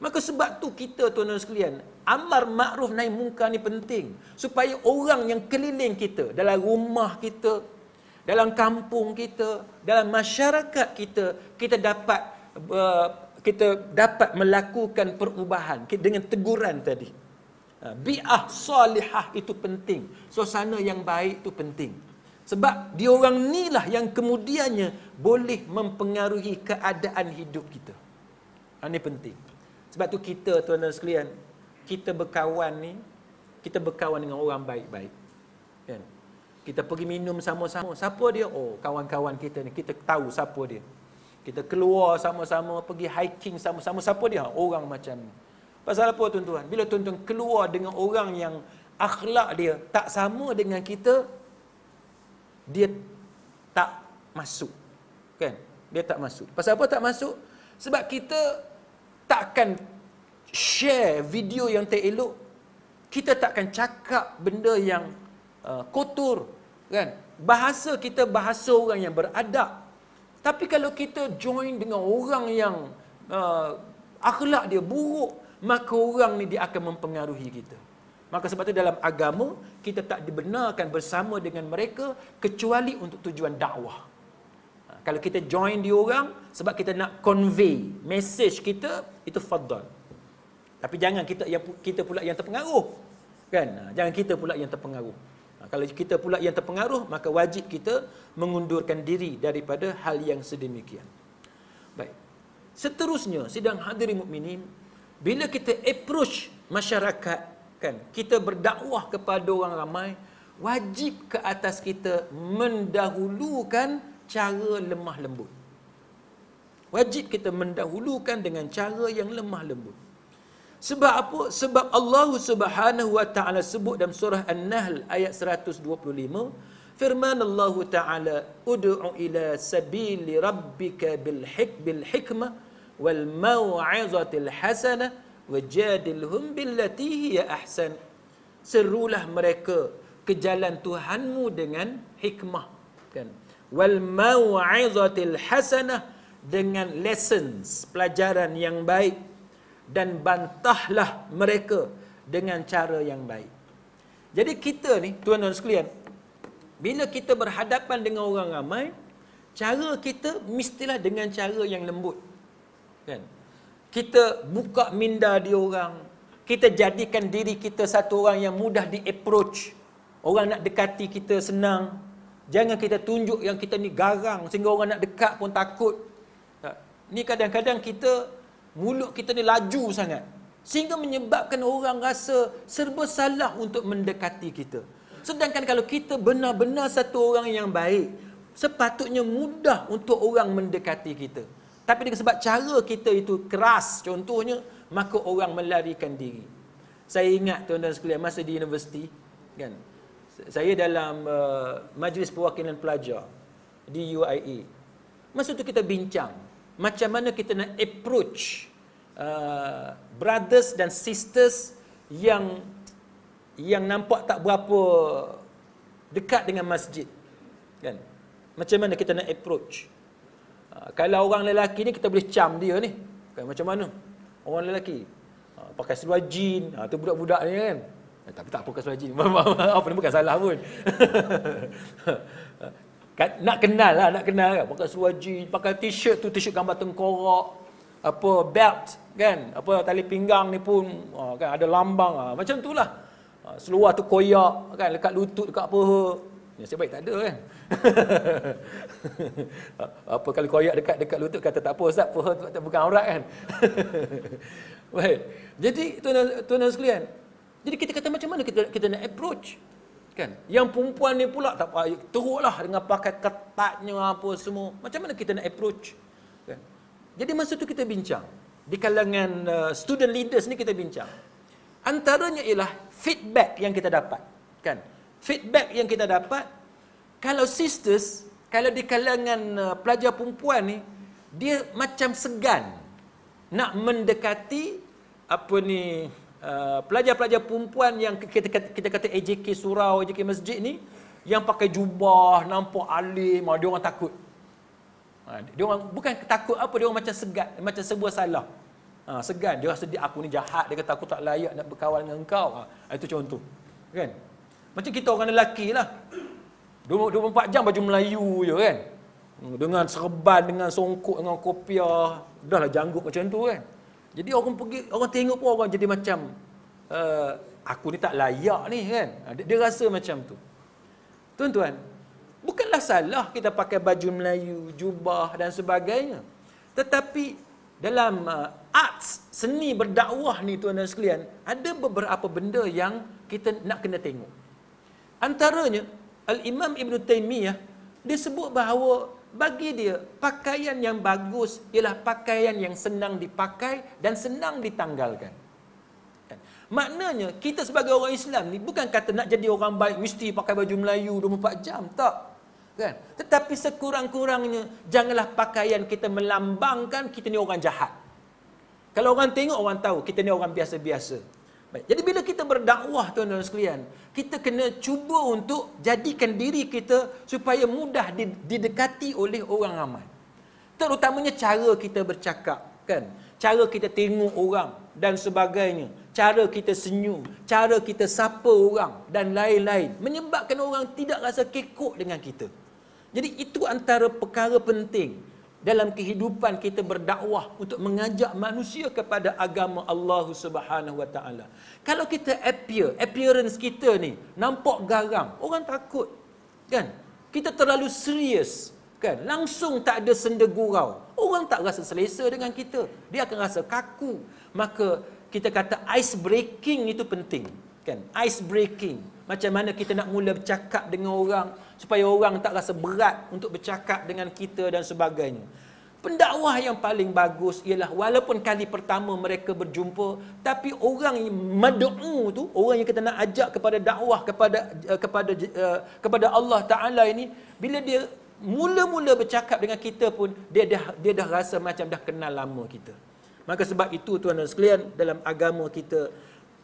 Maka sebab tu kita tuan-tuan sekalian, amar makruf nahi mungkar ni penting supaya orang yang keliling kita dalam rumah kita, dalam kampung kita, dalam masyarakat kita, kita dapat uh, kita dapat melakukan perubahan dengan teguran tadi. Ha, bi'ah salihah itu penting. Suasana yang baik itu penting. Sebab diorang ni lah yang kemudiannya boleh mempengaruhi keadaan hidup kita. Ini ha, penting. Sebab tu kita tuan dan sekalian, kita berkawan ni, kita berkawan dengan orang baik-baik. Kan? Kita pergi minum sama-sama. Siapa dia? Oh, kawan-kawan kita ni. Kita tahu siapa dia. Kita keluar sama-sama, pergi hiking sama-sama. Siapa dia? Orang macam ni. Pasal apa tuan-tuan? Bila tuan-tuan keluar dengan orang yang akhlak dia tak sama dengan kita, dia tak masuk. Kan? Dia tak masuk. Pasal apa tak masuk? Sebab kita takkan share video yang tak elok. Kita takkan cakap benda yang uh, kotor kan. Bahasa kita bahasa orang yang beradab. Tapi kalau kita join dengan orang yang uh, akhlak dia buruk, maka orang ni dia akan mempengaruhi kita. Maka sebab tu dalam agama kita tak dibenarkan bersama dengan mereka kecuali untuk tujuan dakwah. Kalau kita join dia orang sebab kita nak convey message kita itu faddal. Tapi jangan kita yang kita pula yang terpengaruh. Kan? Ha, jangan kita pula yang terpengaruh. Ha, kalau kita pula yang terpengaruh maka wajib kita mengundurkan diri daripada hal yang sedemikian. Baik. Seterusnya sidang hadirin mukminin bila kita approach masyarakat kan kita berdakwah kepada orang ramai wajib ke atas kita mendahulukan cara lemah lembut. Wajib kita mendahulukan dengan cara yang lemah lembut. Sebab apa? Sebab Allah Subhanahu wa taala sebut dalam surah An-Nahl ayat 125, firman Allah taala, "Ud'u ila sabili rabbika bil hik bil hikmah wal mau'izatil hasanah wajadilhum billati hiya ahsan." Serulah mereka ke jalan Tuhanmu dengan hikmah. Kan? wal mau'izatil hasanah dengan lessons pelajaran yang baik dan bantahlah mereka dengan cara yang baik. Jadi kita ni tuan-tuan sekalian bila kita berhadapan dengan orang ramai cara kita mestilah dengan cara yang lembut. Kan? Kita buka minda dia orang. Kita jadikan diri kita satu orang yang mudah di approach. Orang nak dekati kita senang Jangan kita tunjuk yang kita ni garang sehingga orang nak dekat pun takut. Tak. Ni kadang-kadang kita mulut kita ni laju sangat sehingga menyebabkan orang rasa serba salah untuk mendekati kita. Sedangkan kalau kita benar-benar satu orang yang baik, sepatutnya mudah untuk orang mendekati kita. Tapi dengan sebab cara kita itu keras contohnya, maka orang melarikan diri. Saya ingat tuan-tuan sekalian masa di universiti kan saya dalam uh, majlis perwakilan pelajar di UIE masa tu kita bincang macam mana kita nak approach uh, brothers dan sisters yang yang nampak tak berapa dekat dengan masjid kan macam mana kita nak approach uh, kalau orang lelaki ni kita boleh cam dia ni kan macam mana orang lelaki uh, pakai seluar jean uh, tu budak-budak ni kan Eh, tapi tak apa kau haji. apa ni bukan salah pun. <laughs> Kan, nak kenal lah, nak kenal kan. Pakai seluar jeans, pakai t-shirt tu, t-shirt gambar tengkorak. Apa, belt kan. Apa, tali pinggang ni pun ah, kan, ada lambang lah. Macam tu lah. Ah, seluar tu koyak kan, dekat lutut, dekat apa. Ya, saya baik tak ada kan. <laughs> apa kalau koyak dekat dekat lutut kata tak apa ustaz, puha tu bukan aurat kan. <laughs> baik. Jadi tuan-tuan sekalian, jadi kita kata macam mana kita kita nak approach? Kan? Yang perempuan ni pula tak ah, teruklah dengan pakai ketatnya apa semua. Macam mana kita nak approach? Kan? Jadi masa tu kita bincang di kalangan uh, student leaders ni kita bincang. Antaranya ialah feedback yang kita dapat, kan? Feedback yang kita dapat kalau sisters kalau di kalangan uh, pelajar perempuan ni dia macam segan nak mendekati apa ni Eh, pelajar-pelajar perempuan yang kita kata, kita kata AJK surau, AJK masjid ni yang pakai jubah, nampak alim, ah, dia orang takut. Ah, dia orang bukan takut apa, dia orang macam segat, macam sebuah salah. Ha, segan, dia rasa aku ni jahat, dia kata aku tak layak nak berkawan dengan kau. Ha, itu contoh. Kan? Macam kita orang lelaki lah. 24 jam baju Melayu je kan. Hmm, dengan serban, dengan songkok, dengan kopiah. Dah lah janggut macam tu kan. Jadi orang pergi, orang tengok pun orang jadi macam uh, aku ni tak layak ni kan. Ah, dia, dia rasa macam tu. Tuan-tuan, bukanlah salah kita pakai baju Melayu, jubah dan sebagainya. Tetapi dalam uh, arts, seni berdakwah ni tuan dan sekalian, ada beberapa benda yang kita nak kena tengok. Antaranya, Al-Imam Ibn Taymiyah, dia sebut bahawa bagi dia pakaian yang bagus ialah pakaian yang senang dipakai dan senang ditanggalkan. Kan? Maknanya kita sebagai orang Islam ni bukan kata nak jadi orang baik mesti pakai baju Melayu 24 jam tak. Kan? Tetapi sekurang-kurangnya janganlah pakaian kita melambangkan kita ni orang jahat. Kalau orang tengok orang tahu kita ni orang biasa-biasa. Baik. Jadi bila kita berdakwah tuan-tuan sekalian, kita kena cuba untuk jadikan diri kita supaya mudah didekati oleh orang ramai. Terutamanya cara kita bercakap, kan? Cara kita tengok orang dan sebagainya. Cara kita senyum, cara kita sapa orang dan lain-lain menyebabkan orang tidak rasa kekok dengan kita. Jadi itu antara perkara penting dalam kehidupan kita berdakwah untuk mengajak manusia kepada agama Allah Subhanahu Wa Taala. Kalau kita appear, appearance kita ni nampak garam, orang takut. Kan? Kita terlalu serius, kan? Langsung tak ada senda gurau. Orang tak rasa selesa dengan kita. Dia akan rasa kaku. Maka kita kata ice breaking itu penting, kan? Ice breaking. Macam mana kita nak mula bercakap dengan orang, supaya orang tak rasa berat untuk bercakap dengan kita dan sebagainya. Pendakwah yang paling bagus ialah walaupun kali pertama mereka berjumpa tapi orang yang mendoa tu orang yang kita nak ajak kepada dakwah kepada eh, kepada eh, kepada Allah Taala ini bila dia mula-mula bercakap dengan kita pun dia dah dia dah rasa macam dah kenal lama kita. Maka sebab itu tuan-tuan sekalian dalam agama kita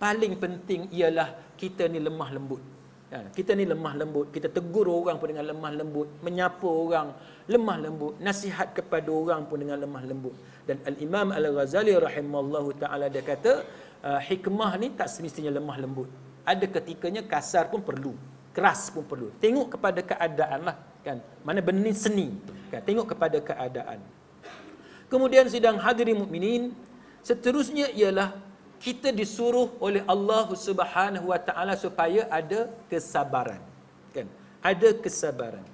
paling penting ialah kita ni lemah lembut. Ya, kita ni lemah lembut, kita tegur orang pun dengan lemah lembut, menyapa orang lemah lembut, nasihat kepada orang pun dengan lemah lembut. Dan Al-Imam Al-Ghazali rahimahullah ta'ala dia kata, ah, hikmah ni tak semestinya lemah lembut. Ada ketikanya kasar pun perlu, keras pun perlu. Tengok kepada keadaan lah, kan. Mana benih seni, kan. Tengok kepada keadaan. Kemudian sidang hadirin mukminin seterusnya ialah kita disuruh oleh Allah Subhanahu Wa Taala supaya ada kesabaran kan ada kesabaran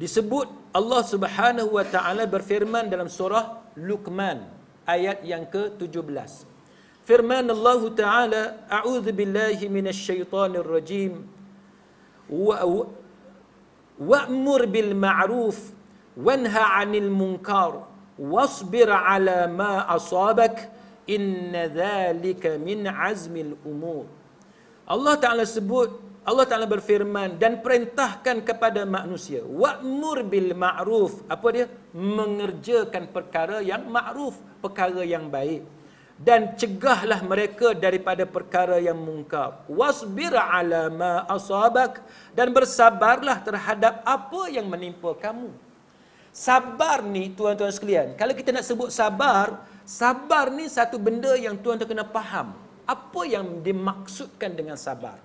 disebut Allah Subhanahu Wa Taala berfirman dalam surah Luqman ayat yang ke-17 firman Allah Taala a'udzu billahi minasy syaithanir rajim wa wa'mur bil ma'ruf wanha 'anil munkar واصبر 'ala ma أصابك inna dhalika min azmi al-umur. Allah Taala sebut, Allah Taala berfirman dan perintahkan kepada manusia, wa'mur bil ma'ruf. Apa dia? Mengerjakan perkara yang ma'ruf, perkara yang baik. Dan cegahlah mereka daripada perkara yang mungkap Wasbir ala ma dan bersabarlah terhadap apa yang menimpa kamu. Sabar ni tuan-tuan sekalian. Kalau kita nak sebut sabar, Sabar ni satu benda yang tuan tu kena faham. Apa yang dimaksudkan dengan sabar?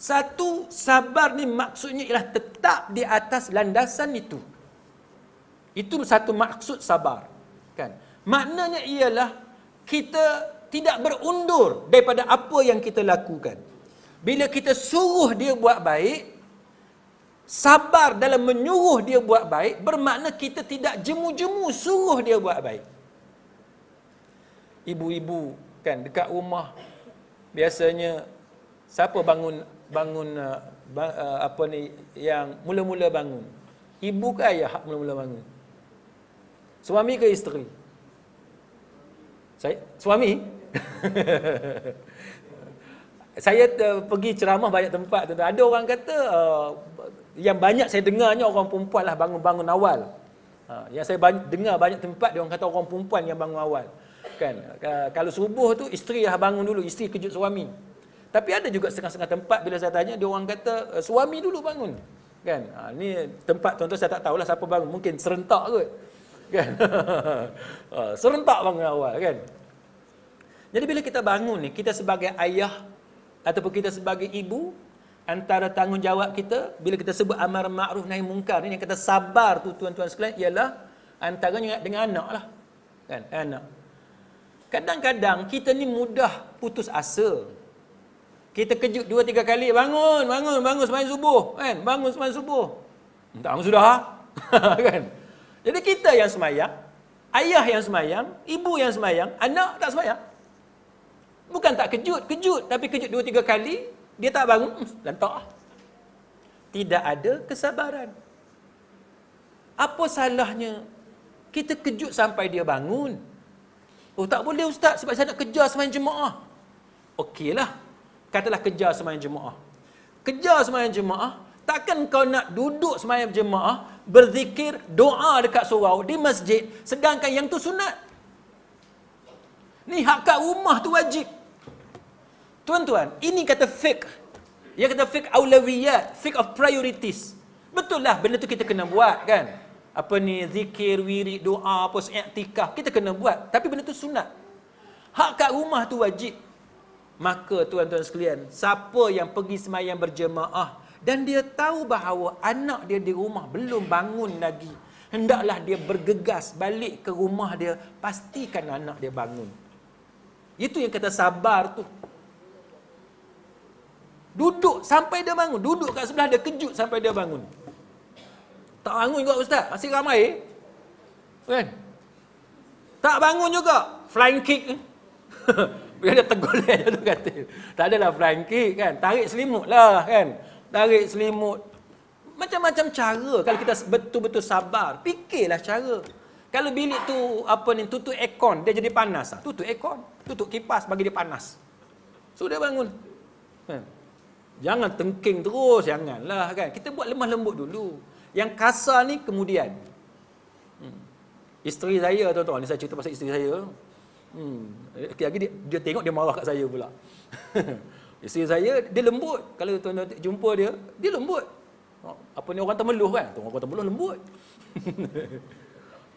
Satu, sabar ni maksudnya ialah tetap di atas landasan itu. Itu satu maksud sabar. Kan? Maknanya ialah kita tidak berundur daripada apa yang kita lakukan. Bila kita suruh dia buat baik, sabar dalam menyuruh dia buat baik bermakna kita tidak jemu-jemu suruh dia buat baik ibu-ibu kan dekat rumah biasanya siapa bangun bangun uh, bang, uh, apa ni yang mula-mula bangun ibu ke ayah mula-mula bangun suami ke isteri saya suami <laughs> saya uh, pergi ceramah banyak tempat tu ada orang kata uh, yang banyak saya dengarnya orang perempuanlah bangun-bangun awal uh, yang saya banyak, dengar banyak tempat dia orang kata orang perempuan yang bangun awal kan kalau subuh tu isteri dah bangun dulu isteri kejut suami tapi ada juga setengah-setengah tempat bila saya tanya dia orang kata eh, suami dulu bangun kan ha, ni tempat tuan saya tak tahulah siapa bangun mungkin serentak kot kan <laughs> ha, serentak bangun awal kan jadi bila kita bangun ni kita sebagai ayah ataupun kita sebagai ibu antara tanggungjawab kita bila kita sebut amar ma'ruf nahi mungkar ni yang kata sabar tu tuan-tuan sekalian ialah antaranya dengan anak lah kan anak Kadang-kadang kita ni mudah putus asa. Kita kejut dua tiga kali, bangun, bangun, bangun semain subuh, kan? Bangun semain subuh. Tak bangun sudah, <laughs> kan? Jadi kita yang semayang, ayah yang semayang, ibu yang semayang, anak tak semayang. Bukan tak kejut, kejut. Tapi kejut dua tiga kali, dia tak bangun, hmm, lantak. Lah. Tidak ada kesabaran. Apa salahnya? Kita kejut sampai dia bangun. Oh tak boleh ustaz sebab saya nak kerja semayang jemaah. Okeylah. Katalah kerja semayang jemaah. Kerja semayang jemaah, takkan kau nak duduk semayang jemaah, berzikir, doa dekat surau di masjid sedangkan yang tu sunat. Ni hak kat rumah tu wajib. Tuan-tuan, ini kata fiqh. Dia kata fiqh aulawiyat, fiqh of priorities. Betullah benda tu kita kena buat kan? apa ni zikir wirid doa apa i'tikaf kita kena buat tapi benda tu sunat hak kat rumah tu wajib maka tuan-tuan sekalian siapa yang pergi semayang berjemaah dan dia tahu bahawa anak dia di rumah belum bangun lagi hendaklah dia bergegas balik ke rumah dia pastikan anak dia bangun itu yang kata sabar tu duduk sampai dia bangun duduk kat sebelah dia kejut sampai dia bangun tak bangun juga ustaz. Masih ramai. Kan? Tak bangun juga. Flying kick. Bila <laughs> dia tegur tu kata. Tak adalah flying kick kan. Tarik selimut lah kan. Tarik selimut. Macam-macam cara kalau kita betul-betul sabar. Fikirlah cara. Kalau bilik tu apa ni tutup aircon dia jadi panas lah. Tutup aircon, tutup kipas bagi dia panas. So dia bangun. Kan? Jangan tengking terus, janganlah kan. Kita buat lemah lembut dulu. Yang kasar ni kemudian. Hmm. Isteri saya tuan-tuan, ni saya cerita pasal isteri saya. Hmm. Okay, lagi dia, dia tengok dia marah kat saya pula. <laughs> isteri saya dia lembut. Kalau tuan-tuan jumpa dia, dia lembut. Oh, apa ni orang temeluh kan? Tuan orang temeluh lembut. <laughs>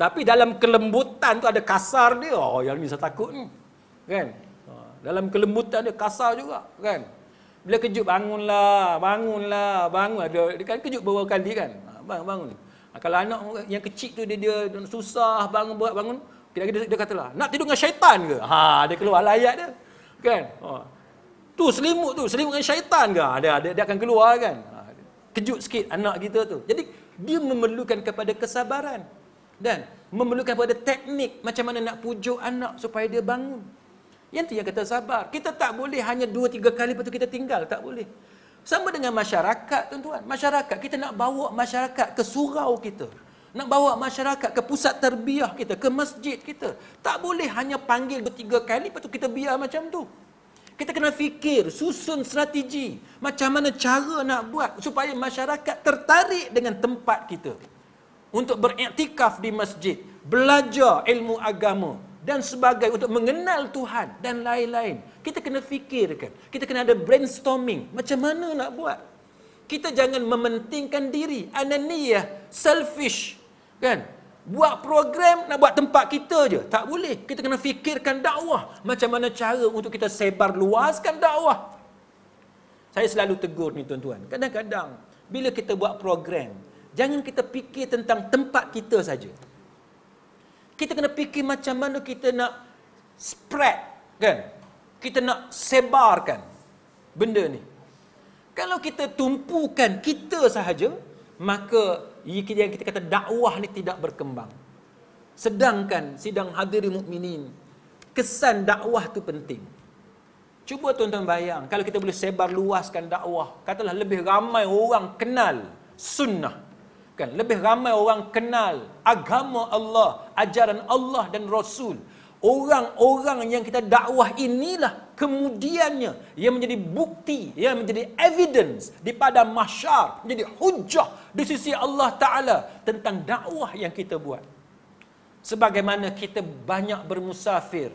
Tapi dalam kelembutan tu ada kasar dia. Oh, yang ni saya takut ni. Kan? Ha, dalam kelembutan dia kasar juga, kan? Bila kejut, bangunlah, bangunlah, bangun. Dia, kan kejut bawa kali kan? bangun bangun. Ah, kalau anak yang kecil tu dia dia susah bangun buat bangun, Kita dia, dia katalah, nak tidur dengan syaitan ke? Ha, dia keluar ayat dia. Kan? Ha. Tu selimut tu, selimut dengan syaitan ke? ada ha, dia, dia akan keluar kan? Ha. Kejut sikit anak kita tu. Jadi dia memerlukan kepada kesabaran dan memerlukan kepada teknik macam mana nak pujuk anak supaya dia bangun. Yang tu yang kata sabar. Kita tak boleh hanya dua tiga kali lepas kita tinggal. Tak boleh. Sama dengan masyarakat tuan-tuan. Masyarakat, kita nak bawa masyarakat ke surau kita. Nak bawa masyarakat ke pusat terbiah kita, ke masjid kita. Tak boleh hanya panggil bertiga kali, lepas tu kita biar macam tu. Kita kena fikir, susun strategi. Macam mana cara nak buat supaya masyarakat tertarik dengan tempat kita. Untuk beriktikaf di masjid. Belajar ilmu agama dan sebagai untuk mengenal Tuhan dan lain-lain. Kita kena fikirkan. Kita kena ada brainstorming. Macam mana nak buat? Kita jangan mementingkan diri. Ananiyah. Selfish. Kan? Buat program nak buat tempat kita je. Tak boleh. Kita kena fikirkan dakwah. Macam mana cara untuk kita sebar luaskan dakwah. Saya selalu tegur ni tuan-tuan. Kadang-kadang bila kita buat program, jangan kita fikir tentang tempat kita saja kita kena fikir macam mana kita nak spread kan kita nak sebarkan benda ni kalau kita tumpukan kita sahaja maka yang kita kata dakwah ni tidak berkembang sedangkan sidang hadiri mukminin kesan dakwah tu penting cuba tuan-tuan bayang kalau kita boleh sebar luaskan dakwah katalah lebih ramai orang kenal sunnah Kan? Lebih ramai orang kenal agama Allah, ajaran Allah dan Rasul. Orang-orang yang kita dakwah inilah kemudiannya yang menjadi bukti, yang menjadi evidence di padang mahsyar, menjadi hujah di sisi Allah Ta'ala tentang dakwah yang kita buat. Sebagaimana kita banyak bermusafir,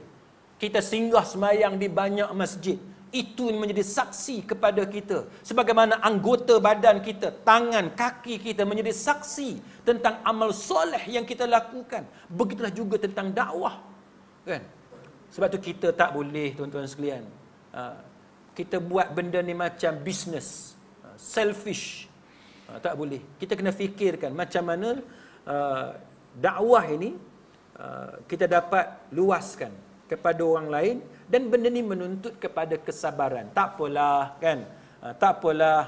kita singgah semayang di banyak masjid, itu menjadi saksi kepada kita sebagaimana anggota badan kita tangan kaki kita menjadi saksi tentang amal soleh yang kita lakukan begitulah juga tentang dakwah kan sebab tu kita tak boleh tuan-tuan sekalian ha, kita buat benda ni macam bisnes ha, selfish ha, tak boleh kita kena fikirkan macam mana dakwah ini kita dapat luaskan kepada orang lain dan benda ni menuntut kepada kesabaran tak apalah kan ah, tak apalah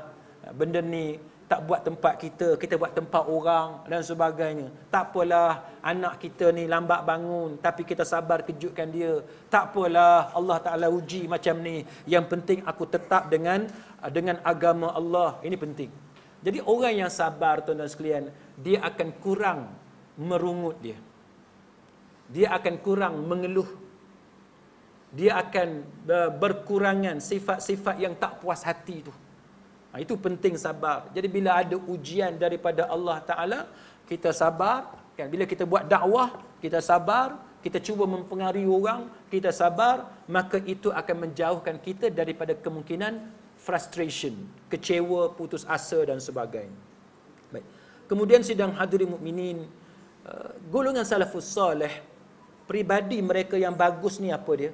ah, benda ni tak buat tempat kita kita buat tempat orang dan sebagainya tak apalah anak kita ni lambat bangun tapi kita sabar kejutkan dia tak apalah Allah taala uji macam ni yang penting aku tetap dengan ah, dengan agama Allah ini penting jadi orang yang sabar tuan dan sekalian dia akan kurang merungut dia dia akan kurang mengeluh dia akan berkurangan sifat-sifat yang tak puas hati itu. Ha, itu penting sabar. Jadi bila ada ujian daripada Allah Ta'ala, kita sabar. Kan, bila kita buat dakwah, kita sabar. Kita cuba mempengaruhi orang, kita sabar. Maka itu akan menjauhkan kita daripada kemungkinan frustration, kecewa, putus asa dan sebagainya. Baik. Kemudian sidang hadiri mukminin eh, golongan salafus salih, pribadi mereka yang bagus ni apa dia?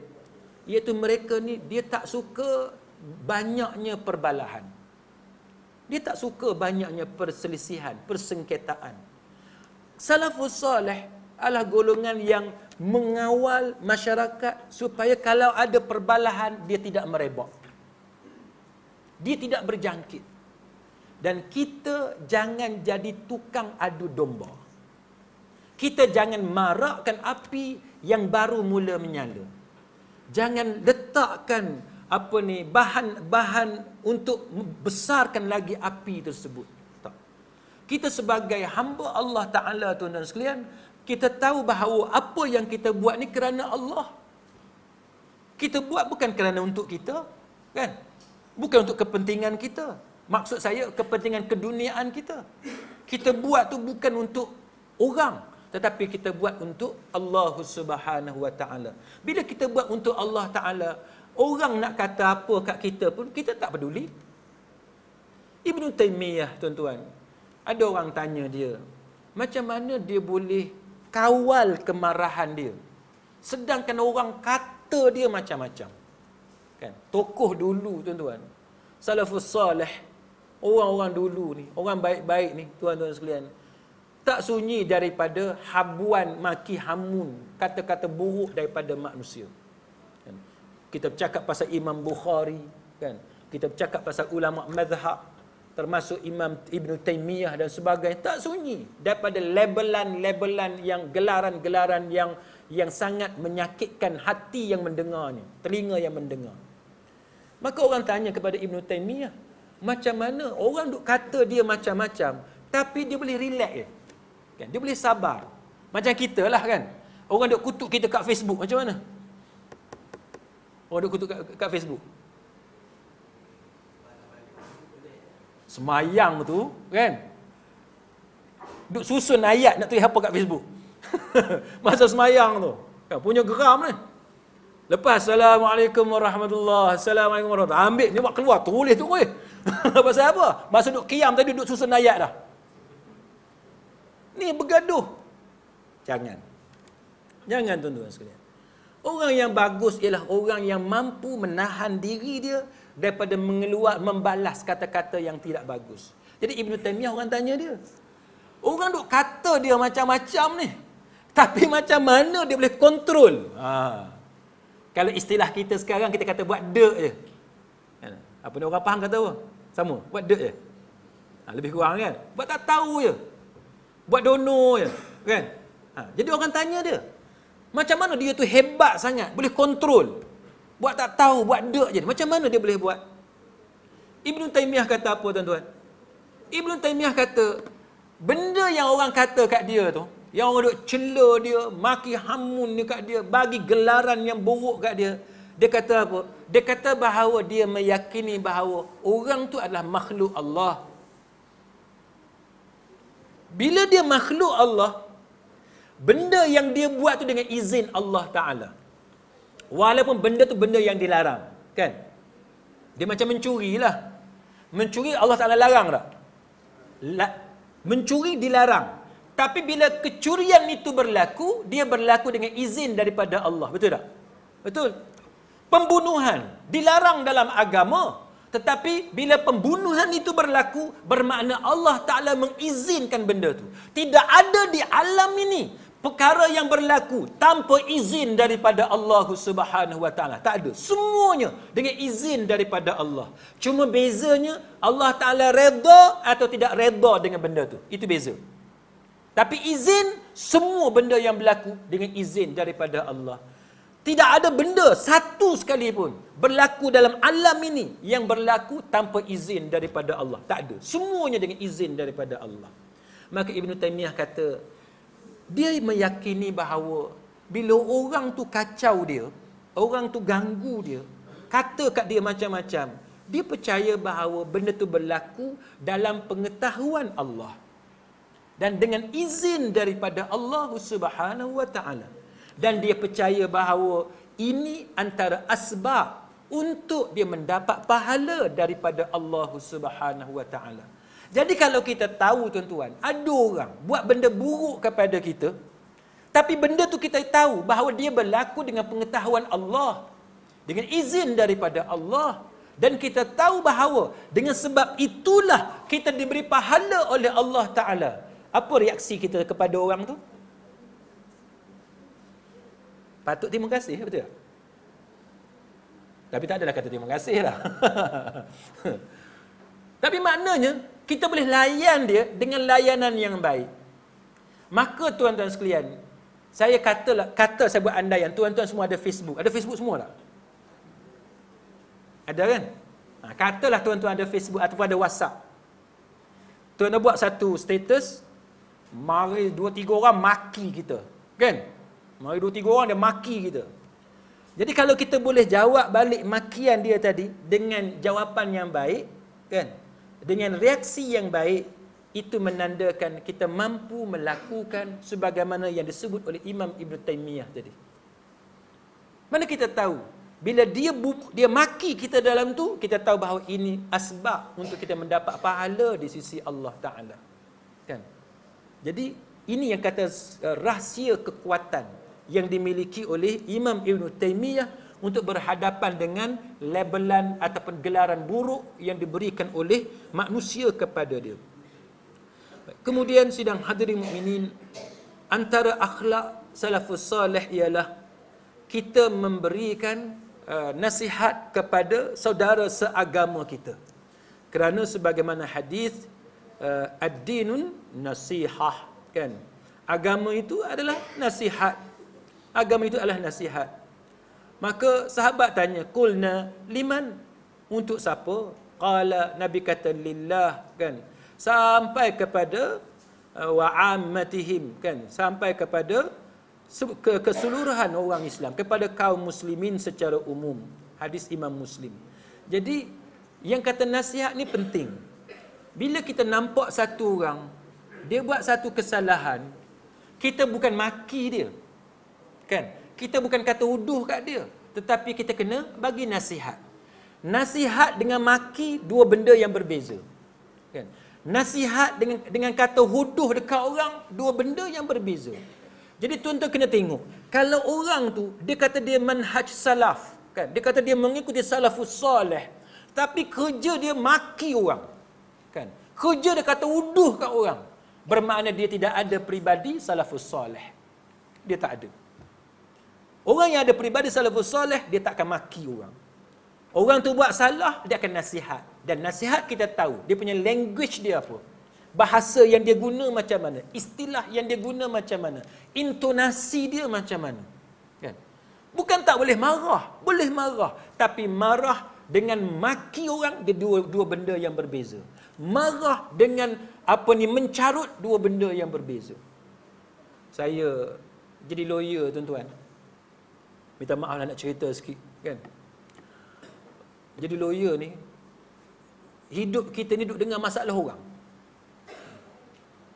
iaitu mereka ni dia tak suka banyaknya perbalahan. Dia tak suka banyaknya perselisihan, persengketaan. Salafus soleh adalah golongan yang mengawal masyarakat supaya kalau ada perbalahan dia tidak merebak. Dia tidak berjangkit. Dan kita jangan jadi tukang adu domba. Kita jangan marakkan api yang baru mula menyala jangan letakkan apa ni bahan-bahan untuk besarkan lagi api tersebut. Tak. Kita sebagai hamba Allah Taala tuan dan sekalian, kita tahu bahawa apa yang kita buat ni kerana Allah. Kita buat bukan kerana untuk kita, kan? Bukan untuk kepentingan kita. Maksud saya kepentingan keduniaan kita. Kita buat tu bukan untuk orang tetapi kita buat untuk Allah Subhanahu Wa Taala. Bila kita buat untuk Allah Taala, orang nak kata apa kat kita pun kita tak peduli. Ibnu Taimiyah tuan-tuan. Ada orang tanya dia, macam mana dia boleh kawal kemarahan dia? Sedangkan orang kata dia macam-macam. Kan? Tokoh dulu tuan-tuan. Salafus salih. Orang-orang dulu ni, orang baik-baik ni tuan-tuan sekalian tak sunyi daripada habuan maki hamun kata-kata buruk daripada manusia kan? kita bercakap pasal imam bukhari kan kita bercakap pasal ulama mazhab termasuk imam ibn taimiyah dan sebagainya tak sunyi daripada labelan-labelan yang gelaran-gelaran yang yang sangat menyakitkan hati yang mendengarnya telinga yang mendengar maka orang tanya kepada ibn taimiyah macam mana orang duk kata dia macam-macam tapi dia boleh relax je Kan? Dia boleh sabar. Macam kita lah kan. Orang duk kutuk kita kat Facebook macam mana? Orang duk kutuk kat, kat Facebook. Semayang tu kan. Duk susun ayat nak tulis apa kat Facebook. <laughs> Masa semayang tu. Kan? Punya geram ni. Lepas Assalamualaikum warahmatullahi Assalamualaikum warahmatullahi Ambil ni buat keluar Tulis tu weh <laughs> Pasal apa? Masa duduk kiam tadi duduk susun ayat dah Ni bergaduh. Jangan. Jangan tuan-tuan sekalian. Orang yang bagus ialah orang yang mampu menahan diri dia daripada mengeluar membalas kata-kata yang tidak bagus. Jadi Ibnu Taimiyah orang tanya dia. Orang duk kata dia macam-macam ni. Tapi <laughs> macam mana dia boleh kontrol? Ha. Kalau istilah kita sekarang kita kata buat dek je. Kan? Apa ni orang faham kata apa? Sama, buat dek je. Ha, lebih kurang kan? Buat tak tahu je. Buat dono je. Kan? Ha. Jadi orang tanya dia. Macam mana dia tu hebat sangat. Boleh kontrol. Buat tak tahu. Buat dek je. Macam mana dia boleh buat? Ibn Taymiyah kata apa tuan-tuan? Ibn Taymiyah kata. Benda yang orang kata kat dia tu. Yang orang duk cela dia. Maki hamun ni kat dia. Bagi gelaran yang buruk kat dia. Dia kata apa? Dia kata bahawa dia meyakini bahawa orang tu adalah makhluk Allah. Bila dia makhluk Allah, benda yang dia buat tu dengan izin Allah Ta'ala. Walaupun benda tu benda yang dilarang. Kan? Dia macam mencuri lah. Mencuri Allah Ta'ala larang tak? La- mencuri dilarang. Tapi bila kecurian itu berlaku, dia berlaku dengan izin daripada Allah. Betul tak? Betul. Pembunuhan dilarang dalam agama, tetapi bila pembunuhan itu berlaku, bermakna Allah Ta'ala mengizinkan benda itu. Tidak ada di alam ini perkara yang berlaku tanpa izin daripada Allah Subhanahu Wa Ta'ala. Tak ada. Semuanya dengan izin daripada Allah. Cuma bezanya Allah Ta'ala reda atau tidak reda dengan benda itu. Itu beza. Tapi izin semua benda yang berlaku dengan izin daripada Allah. Tidak ada benda satu sekalipun berlaku dalam alam ini yang berlaku tanpa izin daripada Allah. Tak ada. Semuanya dengan izin daripada Allah. Maka Ibn Taymiyah kata, dia meyakini bahawa bila orang tu kacau dia, orang tu ganggu dia, kata kat dia macam-macam, dia percaya bahawa benda tu berlaku dalam pengetahuan Allah dan dengan izin daripada Allah Subhanahu wa taala dan dia percaya bahawa ini antara asbab untuk dia mendapat pahala daripada Allah Subhanahu Wa Taala. Jadi kalau kita tahu tuan-tuan, ada orang buat benda buruk kepada kita, tapi benda tu kita tahu bahawa dia berlaku dengan pengetahuan Allah, dengan izin daripada Allah. Dan kita tahu bahawa dengan sebab itulah kita diberi pahala oleh Allah Ta'ala. Apa reaksi kita kepada orang tu? Patut terima kasih, betul tak? Tapi tak adalah kata terima kasih lah. <laughs> Tapi maknanya, kita boleh layan dia dengan layanan yang baik. Maka tuan-tuan sekalian, saya katalah, kata saya buat andaian, tuan-tuan semua ada Facebook. Ada Facebook semua tak? Ada kan? Ha, katalah tuan-tuan ada Facebook ataupun ada WhatsApp. Tuan-tuan buat satu status, mari dua tiga orang maki kita. Kan? Mari dua tiga orang dia maki kita. Jadi kalau kita boleh jawab balik makian dia tadi dengan jawapan yang baik, kan? Dengan reaksi yang baik, itu menandakan kita mampu melakukan sebagaimana yang disebut oleh Imam Ibn Taymiyah tadi. Mana kita tahu? Bila dia dia maki kita dalam tu, kita tahu bahawa ini asbab untuk kita mendapat pahala di sisi Allah Ta'ala. Kan? Jadi, ini yang kata eh, rahsia kekuatan yang dimiliki oleh Imam Ibn Taymiyah untuk berhadapan dengan labelan ataupun gelaran buruk yang diberikan oleh manusia kepada dia. Kemudian sidang hadirin mukminin antara akhlak salafus salih ialah kita memberikan uh, nasihat kepada saudara seagama kita. Kerana sebagaimana hadis uh, ad-dinun nasihah kan. Agama itu adalah nasihat agama itu adalah nasihat. Maka sahabat tanya, "Qulna liman?" Untuk siapa? Qala Nabi kata lillah kan. Sampai kepada uh, wa ammatihim kan, sampai kepada ke keseluruhan orang Islam, kepada kaum muslimin secara umum. Hadis Imam Muslim. Jadi yang kata nasihat ni penting. Bila kita nampak satu orang dia buat satu kesalahan, kita bukan maki dia. Kan? Kita bukan kata uduh kat dia. Tetapi kita kena bagi nasihat. Nasihat dengan maki dua benda yang berbeza. Kan? Nasihat dengan dengan kata huduh dekat orang dua benda yang berbeza. Jadi tuan-tuan kena tengok. Kalau orang tu dia kata dia manhaj salaf, kan? Dia kata dia mengikuti salafus soleh. Tapi kerja dia maki orang. Kan? Kerja dia kata uduh kat orang. Bermakna dia tidak ada pribadi salafus soleh. Dia tak ada. Orang yang ada peribadi salafus soleh, dia tak akan maki orang. Orang tu buat salah, dia akan nasihat. Dan nasihat kita tahu, dia punya language dia apa. Bahasa yang dia guna macam mana. Istilah yang dia guna macam mana. Intonasi dia macam mana. Kan? Bukan tak boleh marah. Boleh marah. Tapi marah dengan maki orang, dia dua, dua benda yang berbeza. Marah dengan apa ni mencarut dua benda yang berbeza. Saya jadi lawyer tuan-tuan. Minta maaf lah nak cerita sikit kan. Jadi lawyer ni hidup kita ni duduk dengan masalah orang.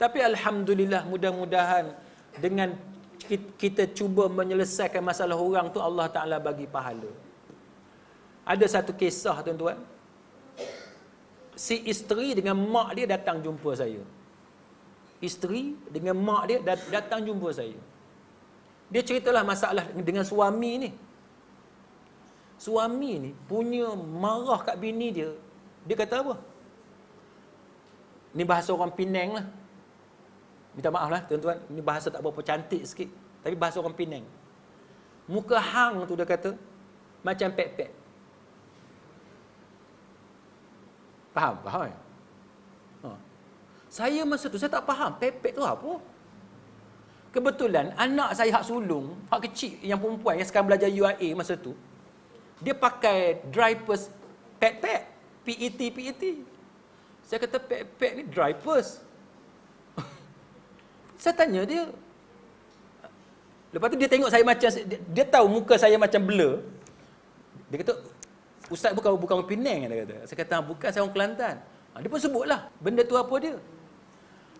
Tapi alhamdulillah mudah-mudahan dengan kita cuba menyelesaikan masalah orang tu Allah Taala bagi pahala. Ada satu kisah tuan-tuan. Si isteri dengan mak dia datang jumpa saya. Isteri dengan mak dia datang jumpa saya. Dia ceritalah masalah dengan suami ni. Suami ni punya marah kat bini dia. Dia kata apa? Ni bahasa orang Penang lah. Minta maaf lah tuan-tuan. Ni bahasa tak berapa cantik sikit. Tapi bahasa orang Penang. Muka hang tu dia kata. Macam pek-pek. Faham? Faham? Ha. Saya masa tu saya tak faham. pek tu apa? Kebetulan anak saya hak sulung, hak kecil yang perempuan yang sekarang belajar UIA masa tu, dia pakai diapers pet pet, PET PET. Saya kata pet pet ni diapers. <laughs> saya tanya dia. Lepas tu dia tengok saya macam dia, dia tahu muka saya macam blur. Dia kata ustaz bukan bukan orang Penang dia kata. Saya kata bukan saya orang Kelantan. Ah, dia pun sebutlah benda tu apa dia.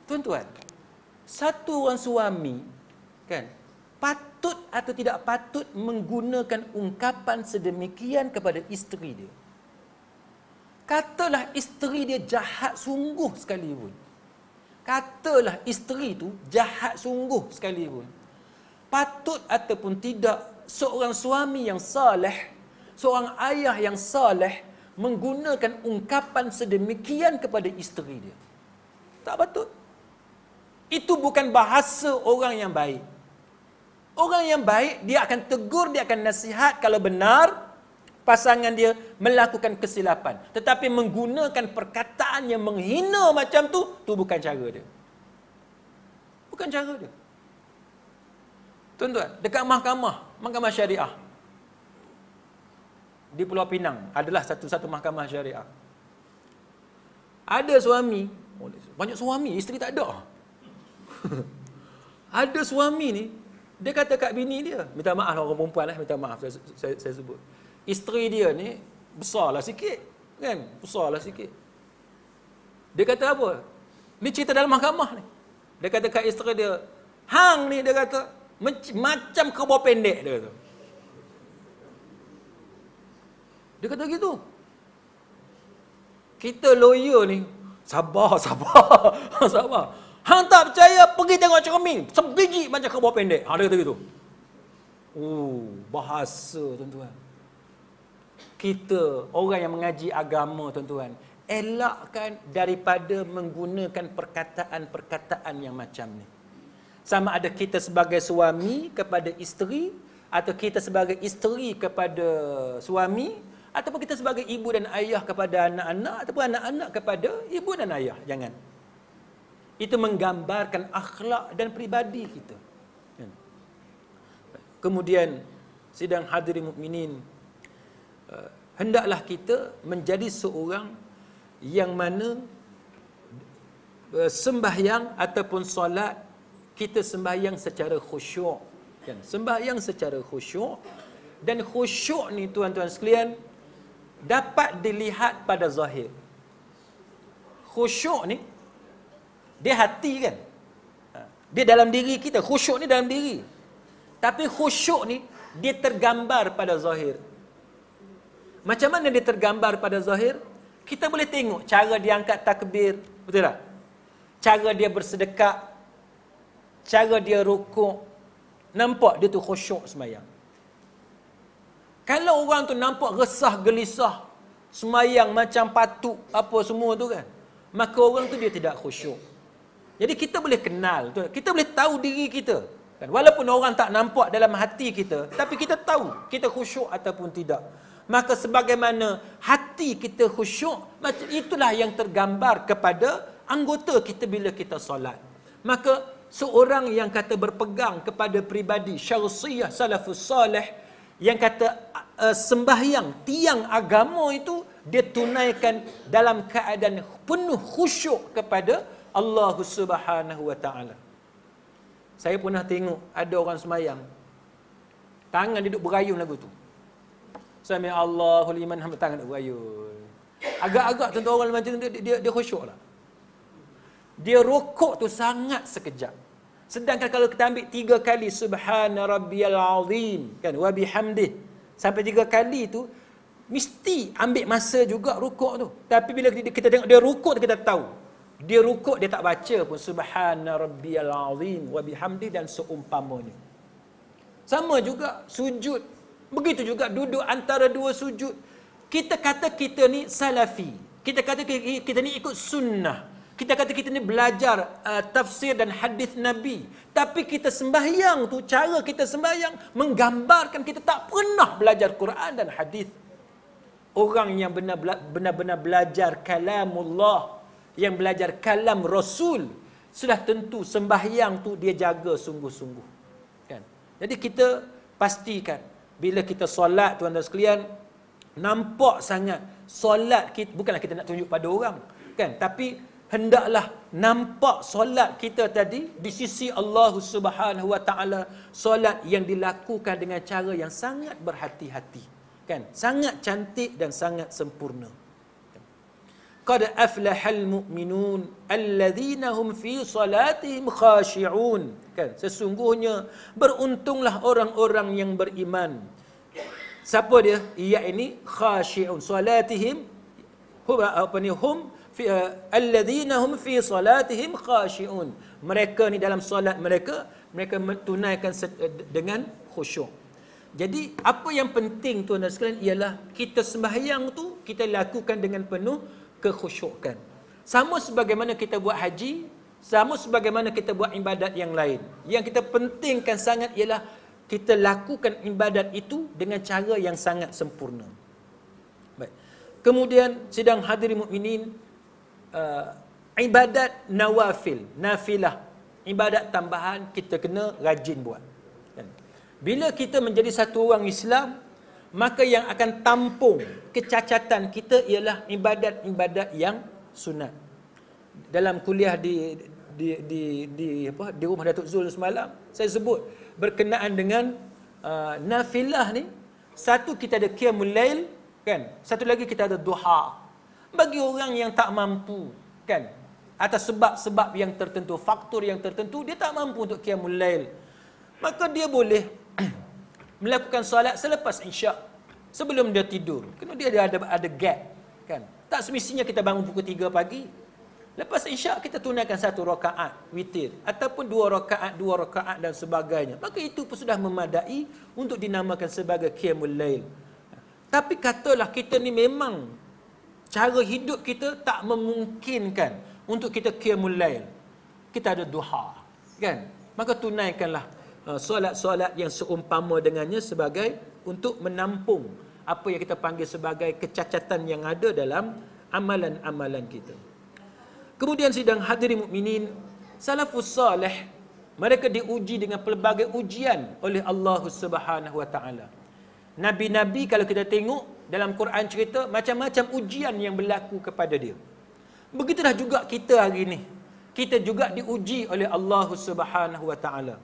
Tuan-tuan, satu orang suami kan patut atau tidak patut menggunakan ungkapan sedemikian kepada isteri dia katalah isteri dia jahat sungguh sekali pun katalah isteri tu jahat sungguh sekali pun patut ataupun tidak seorang suami yang saleh seorang ayah yang saleh menggunakan ungkapan sedemikian kepada isteri dia tak patut itu bukan bahasa orang yang baik. Orang yang baik, dia akan tegur, dia akan nasihat kalau benar pasangan dia melakukan kesilapan. Tetapi menggunakan perkataan yang menghina macam tu, tu bukan cara dia. Bukan cara dia. Tuan-tuan, dekat mahkamah, mahkamah syariah. Di Pulau Pinang adalah satu-satu mahkamah syariah. Ada suami, banyak suami, isteri tak ada. <laughs> ada suami ni, dia kata kat bini dia, minta maaf lah orang perempuan lah, minta maaf saya, saya, saya sebut. Isteri dia ni, besarlah sikit. Kan? Besarlah sikit. Dia kata apa? Ni cerita dalam mahkamah ni. Dia kata kat isteri dia, hang ni dia kata, macam kerbau pendek dia kata. Dia kata gitu. Kita lawyer ni, sabar, sabar, <laughs> sabar. Hang tak percaya pergi tengok cermin. Sebiji macam kerbau pendek. Ha dia kata gitu. Uh, bahasa tuan-tuan. Kita orang yang mengaji agama tuan-tuan, elakkan daripada menggunakan perkataan-perkataan yang macam ni. Sama ada kita sebagai suami kepada isteri atau kita sebagai isteri kepada suami ataupun kita sebagai ibu dan ayah kepada anak-anak ataupun anak-anak kepada ibu dan ayah. Jangan. Itu menggambarkan akhlak dan pribadi kita. Kan? Kemudian sidang hadirin mukminin eh, hendaklah kita menjadi seorang yang mana eh, sembahyang ataupun solat kita sembahyang secara khusyuk kan sembahyang secara khusyuk dan khusyuk ni tuan-tuan sekalian dapat dilihat pada zahir khusyuk ni dia hati kan. Ha. Dia dalam diri kita. Khusyuk ni dalam diri. Tapi khusyuk ni, dia tergambar pada zahir. Macam mana dia tergambar pada zahir? Kita boleh tengok cara dia angkat takbir. Betul tak? Cara dia bersedekat. Cara dia rukuk. Nampak dia tu khusyuk semayang. Kalau orang tu nampak resah, gelisah. Semayang macam patuk apa semua tu kan. Maka orang tu dia tidak khusyuk. Jadi kita boleh kenal Kita boleh tahu diri kita. Kan? Walaupun orang tak nampak dalam hati kita, tapi kita tahu kita khusyuk ataupun tidak. Maka sebagaimana hati kita khusyuk, macam itulah yang tergambar kepada anggota kita bila kita solat. Maka seorang yang kata berpegang kepada pribadi syarsiyah salafus salih yang kata uh, sembahyang tiang agama itu dia tunaikan dalam keadaan penuh khusyuk kepada Allah Subhanahu Wa Taala. Saya pernah tengok ada orang semayang tangan duduk berayun lagu tu. Sami Allah huliman hamdalah tangan duduk berayun. Agak-agak tentu orang macam tu dia dia, dia lah. Dia rokok tu sangat sekejap. Sedangkan kalau kita ambil tiga kali Subhana Rabbiyal Azim kan, Wa hamdih Sampai tiga kali tu Mesti ambil masa juga rukuk tu Tapi bila kita tengok dia rukuk tu kita tahu dia rukuk dia tak baca pun subhana rabbiyal azim wa bihamdi dan seumpamanya sama juga sujud begitu juga duduk antara dua sujud kita kata kita ni salafi kita kata kita ni ikut sunnah kita kata kita ni belajar uh, tafsir dan hadis nabi tapi kita sembahyang tu cara kita sembahyang menggambarkan kita tak pernah belajar Quran dan hadis orang yang benar-benar belajar kalamullah yang belajar kalam Rasul sudah tentu sembahyang tu dia jaga sungguh-sungguh kan jadi kita pastikan bila kita solat tuan-tuan sekalian nampak sangat solat kita bukanlah kita nak tunjuk pada orang kan tapi hendaklah nampak solat kita tadi di sisi Allah Subhanahu Wa Taala solat yang dilakukan dengan cara yang sangat berhati-hati kan sangat cantik dan sangat sempurna قد أفلح المؤمنون الذين هم في صلاتهم خاشعون kan sesungguhnya beruntunglah orang-orang yang beriman siapa dia ia ini khashi'un salatihim hum apa ni hum fi eh, alladhina hum fi salatihim khashi'un mereka ni dalam solat mereka mereka tunaikan eh, dengan khusyuk jadi apa yang penting tuan-tuan sekalian ialah kita sembahyang tu kita lakukan dengan penuh kekhusyukan. Sama sebagaimana kita buat haji, sama sebagaimana kita buat ibadat yang lain. Yang kita pentingkan sangat ialah kita lakukan ibadat itu dengan cara yang sangat sempurna. Baik. Kemudian sidang hadirin mukminin uh, ibadat nawafil, nafilah, ibadat tambahan kita kena rajin buat. Kan? Bila kita menjadi satu orang Islam, maka yang akan tampung kecacatan kita ialah ibadat-ibadat yang sunat. Dalam kuliah di di di di apa di rumah Datuk Zul semalam saya sebut berkenaan dengan uh, nafilah ni satu kita ada qiyamul lail kan satu lagi kita ada duha bagi orang yang tak mampu kan atas sebab-sebab yang tertentu faktor yang tertentu dia tak mampu untuk qiyamul lail maka dia boleh <clears throat> melakukan solat selepas insya' sebelum dia tidur. Kena dia ada, ada ada gap kan. Tak semestinya kita bangun pukul 3 pagi. Lepas isyak kita tunaikan satu rakaat witir ataupun dua rakaat, dua rakaat dan sebagainya. Maka itu pun sudah memadai untuk dinamakan sebagai qiyamul lail. Tapi katalah kita ni memang cara hidup kita tak memungkinkan untuk kita qiyamul lail. Kita ada duha kan. Maka tunaikanlah Eh, solat-solat yang seumpama dengannya sebagai untuk menampung apa yang kita panggil sebagai kecacatan yang ada dalam amalan-amalan kita. Kemudian sidang hadiri mukminin salafus salih mereka diuji dengan pelbagai ujian oleh Allah Subhanahu wa taala. Nabi-nabi kalau kita tengok dalam Quran cerita macam-macam ujian yang berlaku kepada dia. Begitulah juga kita hari ini. Kita juga diuji oleh Allah Subhanahu wa taala.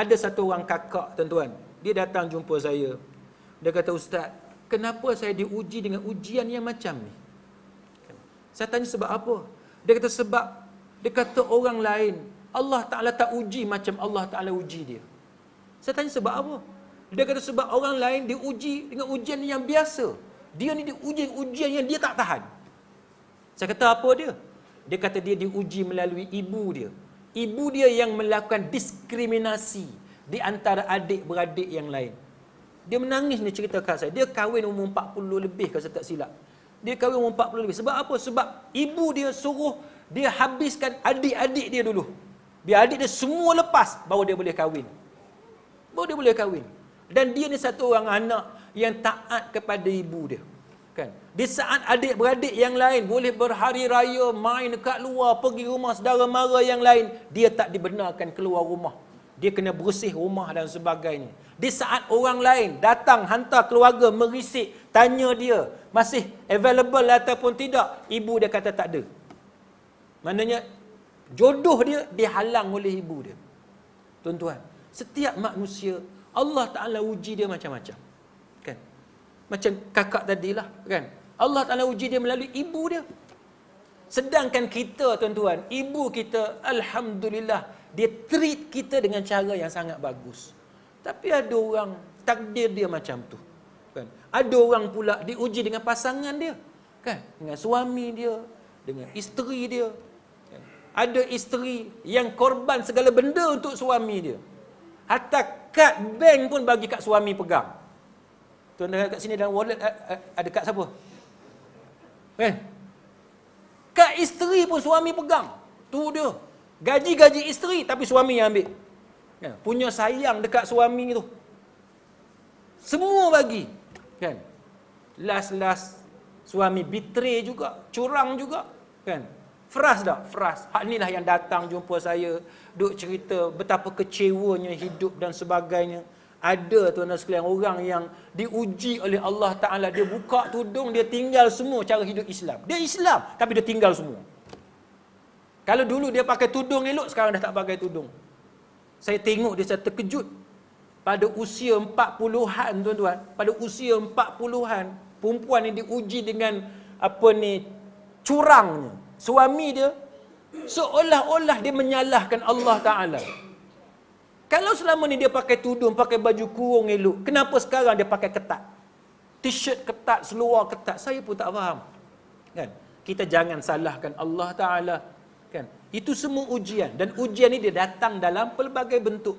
Ada satu orang kakak tuan-tuan Dia datang jumpa saya Dia kata ustaz Kenapa saya diuji dengan ujian yang macam ni Saya tanya sebab apa Dia kata sebab Dia kata orang lain Allah Ta'ala tak uji macam Allah Ta'ala uji dia Saya tanya sebab apa Dia kata sebab orang lain diuji dengan ujian yang biasa Dia ni diuji ujian yang dia tak tahan Saya kata apa dia dia kata dia diuji melalui ibu dia ibu dia yang melakukan diskriminasi di antara adik-beradik yang lain. Dia menangis ni cerita kat saya. Dia kahwin umur 40 lebih kalau saya tak silap. Dia kahwin umur 40 lebih. Sebab apa? Sebab ibu dia suruh dia habiskan adik-adik dia dulu. Biar adik dia semua lepas baru dia boleh kahwin. Baru dia boleh kahwin. Dan dia ni satu orang anak yang taat kepada ibu dia. Kan? Di saat adik-beradik yang lain boleh berhari raya main kat luar, pergi rumah saudara mara yang lain, dia tak dibenarkan keluar rumah. Dia kena bersih rumah dan sebagainya. Di saat orang lain datang hantar keluarga merisik, tanya dia, masih available ataupun tidak, ibu dia kata tak ada. Maknanya jodoh dia dihalang oleh ibu dia. Tuan-tuan, setiap manusia Allah Ta'ala uji dia macam-macam macam kakak tadilah kan Allah Taala uji dia melalui ibu dia sedangkan kita tuan-tuan ibu kita alhamdulillah dia treat kita dengan cara yang sangat bagus tapi ada orang takdir dia macam tu kan ada orang pula diuji dengan pasangan dia kan dengan suami dia dengan isteri dia kan? ada isteri yang korban segala benda untuk suami dia hatta kad bank pun bagi kat suami pegang Tuan dengar kat sini dalam wallet eh, eh, ada kad siapa? Eh? Kad isteri pun suami pegang. Tu dia. Gaji-gaji isteri tapi suami yang ambil. Kan? Punya sayang dekat suami tu. Semua bagi. Kan? Last-last suami betray juga. Curang juga. Kan? Fras dah, fras. Hak ni lah yang datang jumpa saya. Duk cerita betapa kecewanya hidup dan sebagainya. Ada tuan-tuan sekalian orang yang diuji oleh Allah Ta'ala. Dia buka tudung, dia tinggal semua cara hidup Islam. Dia Islam tapi dia tinggal semua. Kalau dulu dia pakai tudung elok, sekarang dah tak pakai tudung. Saya tengok dia saya terkejut. Pada usia empat puluhan tuan-tuan. Pada usia empat puluhan. Perempuan yang diuji dengan apa ni curangnya. Suami dia seolah-olah dia menyalahkan Allah Ta'ala. Kalau selama ni dia pakai tudung, pakai baju kurung elok, kenapa sekarang dia pakai ketat? T-shirt ketat, seluar ketat, saya pun tak faham. Kan? Kita jangan salahkan Allah Ta'ala. Kan? Itu semua ujian. Dan ujian ni dia datang dalam pelbagai bentuk.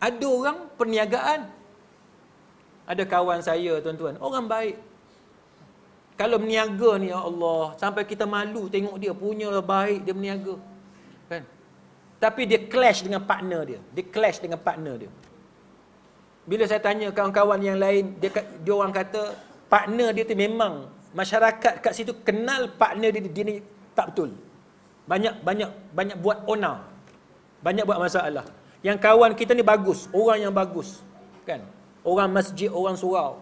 Ada orang perniagaan. Ada kawan saya, tuan-tuan. Orang baik. Kalau meniaga ni, Ya Allah. Sampai kita malu tengok dia. Punya baik dia meniaga. Tapi dia clash dengan partner dia. Dia clash dengan partner dia. Bila saya tanya kawan-kawan yang lain, dia, dia orang kata, partner dia tu memang, masyarakat kat situ kenal partner dia, dia ni tak betul. Banyak, banyak, banyak buat onar. Banyak buat masalah. Yang kawan kita ni bagus. Orang yang bagus. Kan? Orang masjid, orang surau.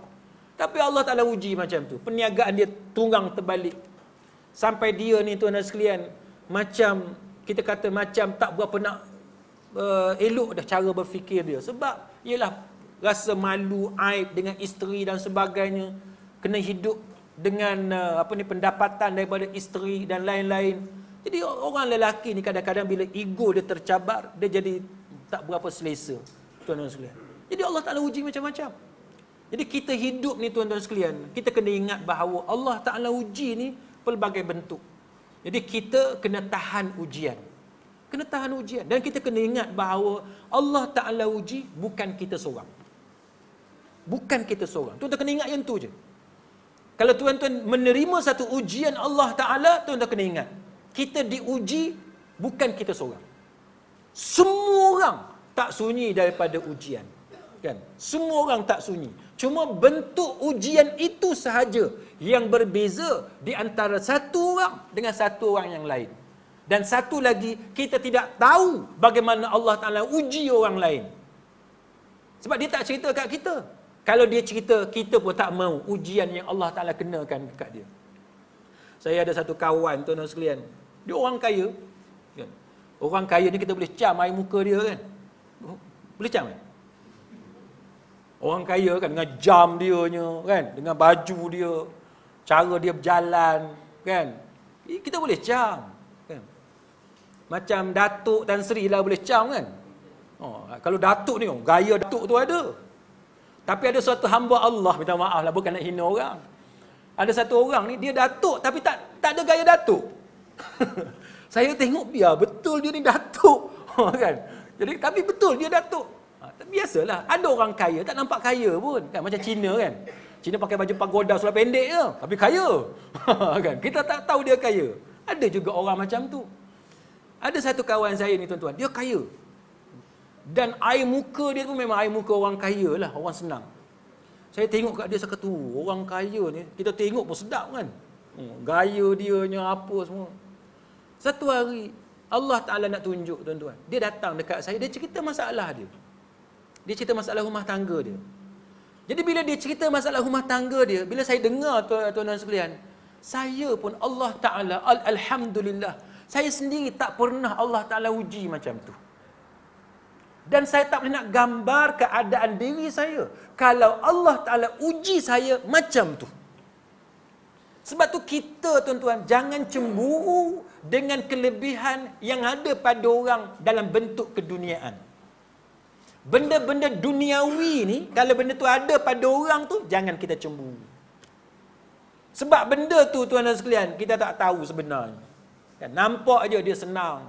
Tapi Allah Ta'ala uji macam tu. Perniagaan dia tunggang terbalik. Sampai dia ni tuan-tuan sekalian, macam kita kata macam tak berapa nak uh, elok dah cara berfikir dia sebab ialah rasa malu aib dengan isteri dan sebagainya kena hidup dengan uh, apa ni pendapatan daripada isteri dan lain-lain jadi orang lelaki ni kadang-kadang bila ego dia tercabar dia jadi tak berapa selesa tuan-tuan sekalian jadi Allah Taala uji macam-macam jadi kita hidup ni tuan-tuan sekalian kita kena ingat bahawa Allah Taala uji ni pelbagai bentuk jadi kita kena tahan ujian. Kena tahan ujian dan kita kena ingat bahawa Allah Taala uji bukan kita seorang. Bukan kita seorang. Tuan-tuan kena ingat yang tu je. Kalau tuan-tuan menerima satu ujian Allah Taala, tuan-tuan kena ingat, kita diuji bukan kita seorang. Semua orang tak sunyi daripada ujian. Kan? Semua orang tak sunyi. Cuma bentuk ujian itu sahaja yang berbeza di antara satu orang dengan satu orang yang lain. Dan satu lagi, kita tidak tahu bagaimana Allah Ta'ala uji orang lain. Sebab dia tak cerita kat kita. Kalau dia cerita, kita pun tak mau ujian yang Allah Ta'ala kenakan kat dia. Saya ada satu kawan, tuan-tuan sekalian. Dia orang kaya. Kan? Orang kaya ni kita boleh cam air muka dia kan? Oh, boleh cam kan? Orang kaya kan dengan jam dia kan? Dengan baju dia cara dia berjalan kan kita boleh cam kan macam datuk dan sri lah boleh cam kan oh kalau datuk ni oh, gaya datuk tu ada tapi ada satu hamba Allah minta maaf lah bukan nak hina orang ada satu orang ni dia datuk tapi tak tak ada gaya datuk <laughs> saya tengok dia betul dia ni datuk <laughs> oh, kan jadi tapi betul dia datuk ha, biasalah ada orang kaya tak nampak kaya pun kan macam Cina kan Cina pakai baju pagoda seluar pendek je. Tapi kaya. <laughs> kan? Kita tak tahu dia kaya. Ada juga orang macam tu. Ada satu kawan saya ni tuan-tuan. Dia kaya. Dan air muka dia tu memang air muka orang kaya lah. Orang senang. Saya tengok kat dia sekatu. Orang kaya ni. Kita tengok pun sedap kan. Hmm, gaya dia ni apa semua. Satu hari. Allah Ta'ala nak tunjuk tuan-tuan. Dia datang dekat saya. Dia cerita masalah dia. Dia cerita masalah rumah tangga dia. Jadi bila dia cerita masalah rumah tangga dia, bila saya dengar tuan-tuan sekalian, saya pun Allah Ta'ala, Alhamdulillah, saya sendiri tak pernah Allah Ta'ala uji macam tu. Dan saya tak boleh nak gambar keadaan diri saya. Kalau Allah Ta'ala uji saya macam tu. Sebab tu kita tuan-tuan jangan cemburu dengan kelebihan yang ada pada orang dalam bentuk keduniaan. Benda-benda duniawi ni kalau benda tu ada pada orang tu jangan kita cemburu. Sebab benda tu tuan dan sekalian kita tak tahu sebenarnya. Kan nampak aja dia senang.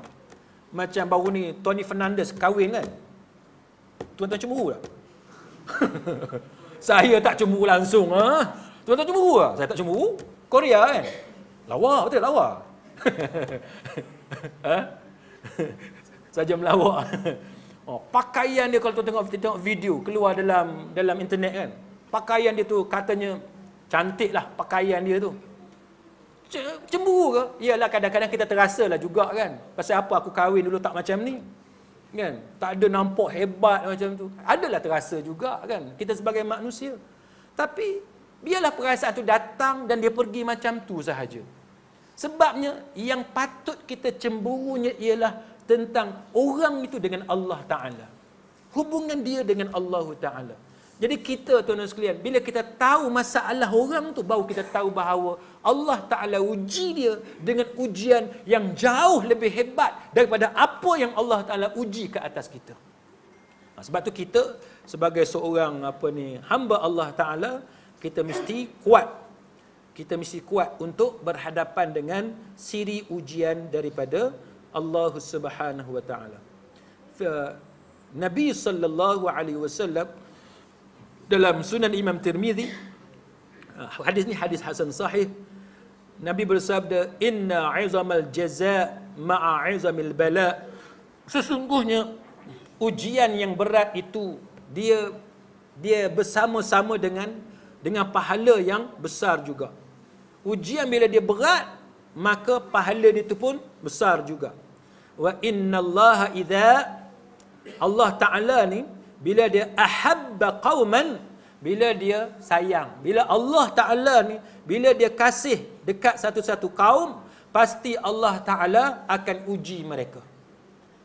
Macam baru ni Tony Fernandes kahwin kan. Tuan <laughs> ha? tuan cemburu tak? saya tak cemburu langsung tuan Tuan tak cemburu ah? Saya tak cemburu. Korea kan. Lawa betul lawa. Saja melawak. Oh, pakaian dia kalau tu tengok, tengok video keluar dalam dalam internet kan. Pakaian dia tu katanya cantik lah pakaian dia tu. Cemburu ke? Iyalah kadang-kadang kita terasa lah juga kan. Pasal apa aku kahwin dulu tak macam ni. Kan? Tak ada nampak hebat macam tu. Adalah terasa juga kan. Kita sebagai manusia. Tapi biarlah perasaan tu datang dan dia pergi macam tu sahaja. Sebabnya yang patut kita cemburunya ialah tentang orang itu dengan Allah Ta'ala. Hubungan dia dengan Allah Ta'ala. Jadi kita tuan-tuan sekalian, bila kita tahu masalah orang tu baru kita tahu bahawa Allah Ta'ala uji dia dengan ujian yang jauh lebih hebat daripada apa yang Allah Ta'ala uji ke atas kita. Ha, sebab tu kita sebagai seorang apa ni hamba Allah Ta'ala, kita mesti kuat kita mesti kuat untuk berhadapan dengan siri ujian daripada الله سبحانه وتعالى فنبي Nabi Sallallahu Alaihi Wasallam dalam sunan Imam Tirmizi ah, hadis ni hadis hasan sahih Nabi bersabda inna izamal jaza ma'a izamil bala sesungguhnya ujian yang berat itu dia dia bersama-sama dengan dengan pahala yang besar juga ujian bila dia berat maka pahala dia itu pun besar juga. Wa innallaha idza Allah Taala ni bila dia ahabba qauman bila dia sayang, bila Allah Taala ni bila dia kasih dekat satu-satu kaum, pasti Allah Taala akan uji mereka.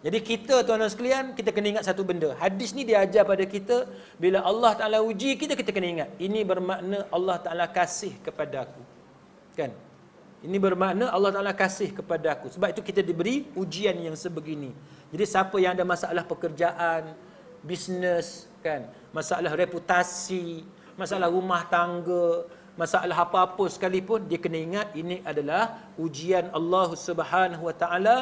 Jadi kita tuan-tuan sekalian, kita kena ingat satu benda. Hadis ni dia ajar pada kita bila Allah Taala uji kita kita kena ingat. Ini bermakna Allah Taala kasih kepada aku. Kan? Ini bermakna Allah Ta'ala kasih kepada aku. Sebab itu kita diberi ujian yang sebegini. Jadi siapa yang ada masalah pekerjaan, bisnes, kan, masalah reputasi, masalah rumah tangga, masalah apa-apa sekalipun, dia kena ingat ini adalah ujian Allah Subhanahu Wa Ta'ala.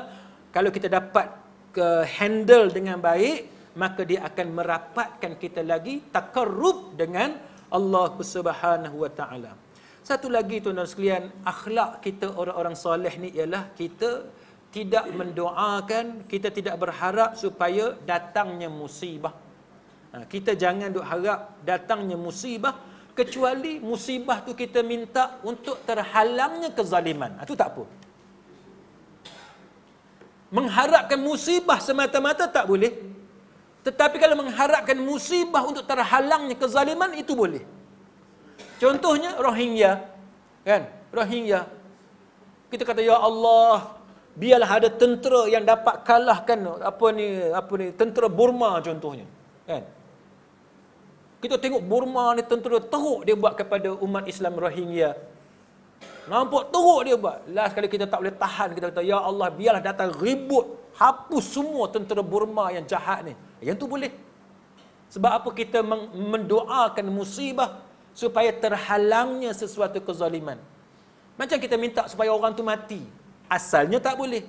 Kalau kita dapat ke handle dengan baik, maka dia akan merapatkan kita lagi takarub dengan Allah Subhanahu Wa Ta'ala. Satu lagi tuan-tuan sekalian, akhlak kita orang-orang soleh ni ialah kita tidak mendoakan, kita tidak berharap supaya datangnya musibah. Ha, kita jangan duk harap datangnya musibah kecuali musibah tu kita minta untuk terhalangnya kezaliman. Itu ha, tak apa. Mengharapkan musibah semata-mata tak boleh. Tetapi kalau mengharapkan musibah untuk terhalangnya kezaliman itu boleh. Contohnya Rohingya. Kan? Rohingya. Kita kata ya Allah, biarlah ada tentera yang dapat kalahkan apa ni apa ni tentera Burma contohnya. Kan? Kita tengok Burma ni tentera teruk dia buat kepada umat Islam Rohingya. Nampak teruk dia buat. Last kali kita tak boleh tahan, kita kata, Ya Allah, biarlah datang ribut, hapus semua tentera Burma yang jahat ni. Yang tu boleh. Sebab apa kita mendoakan musibah, supaya terhalangnya sesuatu kezaliman. Macam kita minta supaya orang tu mati. Asalnya tak boleh.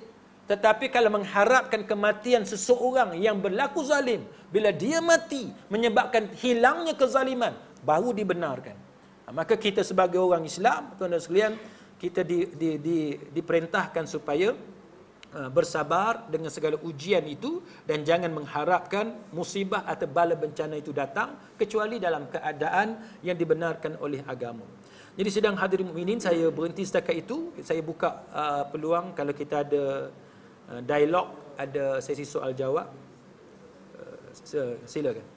Tetapi kalau mengharapkan kematian seseorang yang berlaku zalim, bila dia mati menyebabkan hilangnya kezaliman, baru dibenarkan. Ha, maka kita sebagai orang Islam, tuan-tuan sekalian, kita di, di, di, diperintahkan supaya Eh, bersabar dengan segala ujian itu dan jangan mengharapkan musibah atau bala bencana itu datang kecuali dalam keadaan yang dibenarkan oleh agama. Jadi sedang hadirin mukminin saya berhenti setakat itu saya buka uh, peluang kalau kita ada uh, dialog ada sesi soal jawab uh, silakan.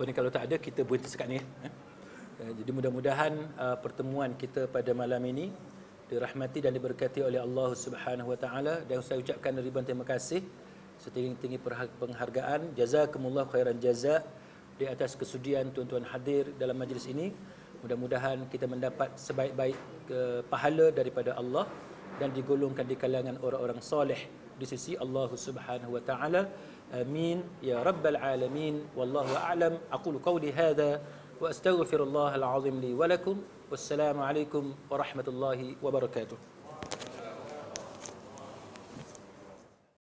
apa ni kalau tak ada kita berhenti sekat ni. Eh. eh? Jadi mudah-mudahan uh, pertemuan kita pada malam ini dirahmati dan diberkati oleh Allah Subhanahu Wa Taala dan saya ucapkan ribuan terima kasih setinggi-tinggi penghargaan jazakumullah khairan jaza di atas kesudian tuan-tuan hadir dalam majlis ini. Mudah-mudahan kita mendapat sebaik-baik uh, pahala daripada Allah dan digolongkan di kalangan orang-orang soleh di sisi Allah Subhanahu Wa Taala. آمين يا رب العالمين والله أعلم أقول قولي هذا وأستغفر الله العظيم لي ولكم والسلام عليكم ورحمة الله وبركاته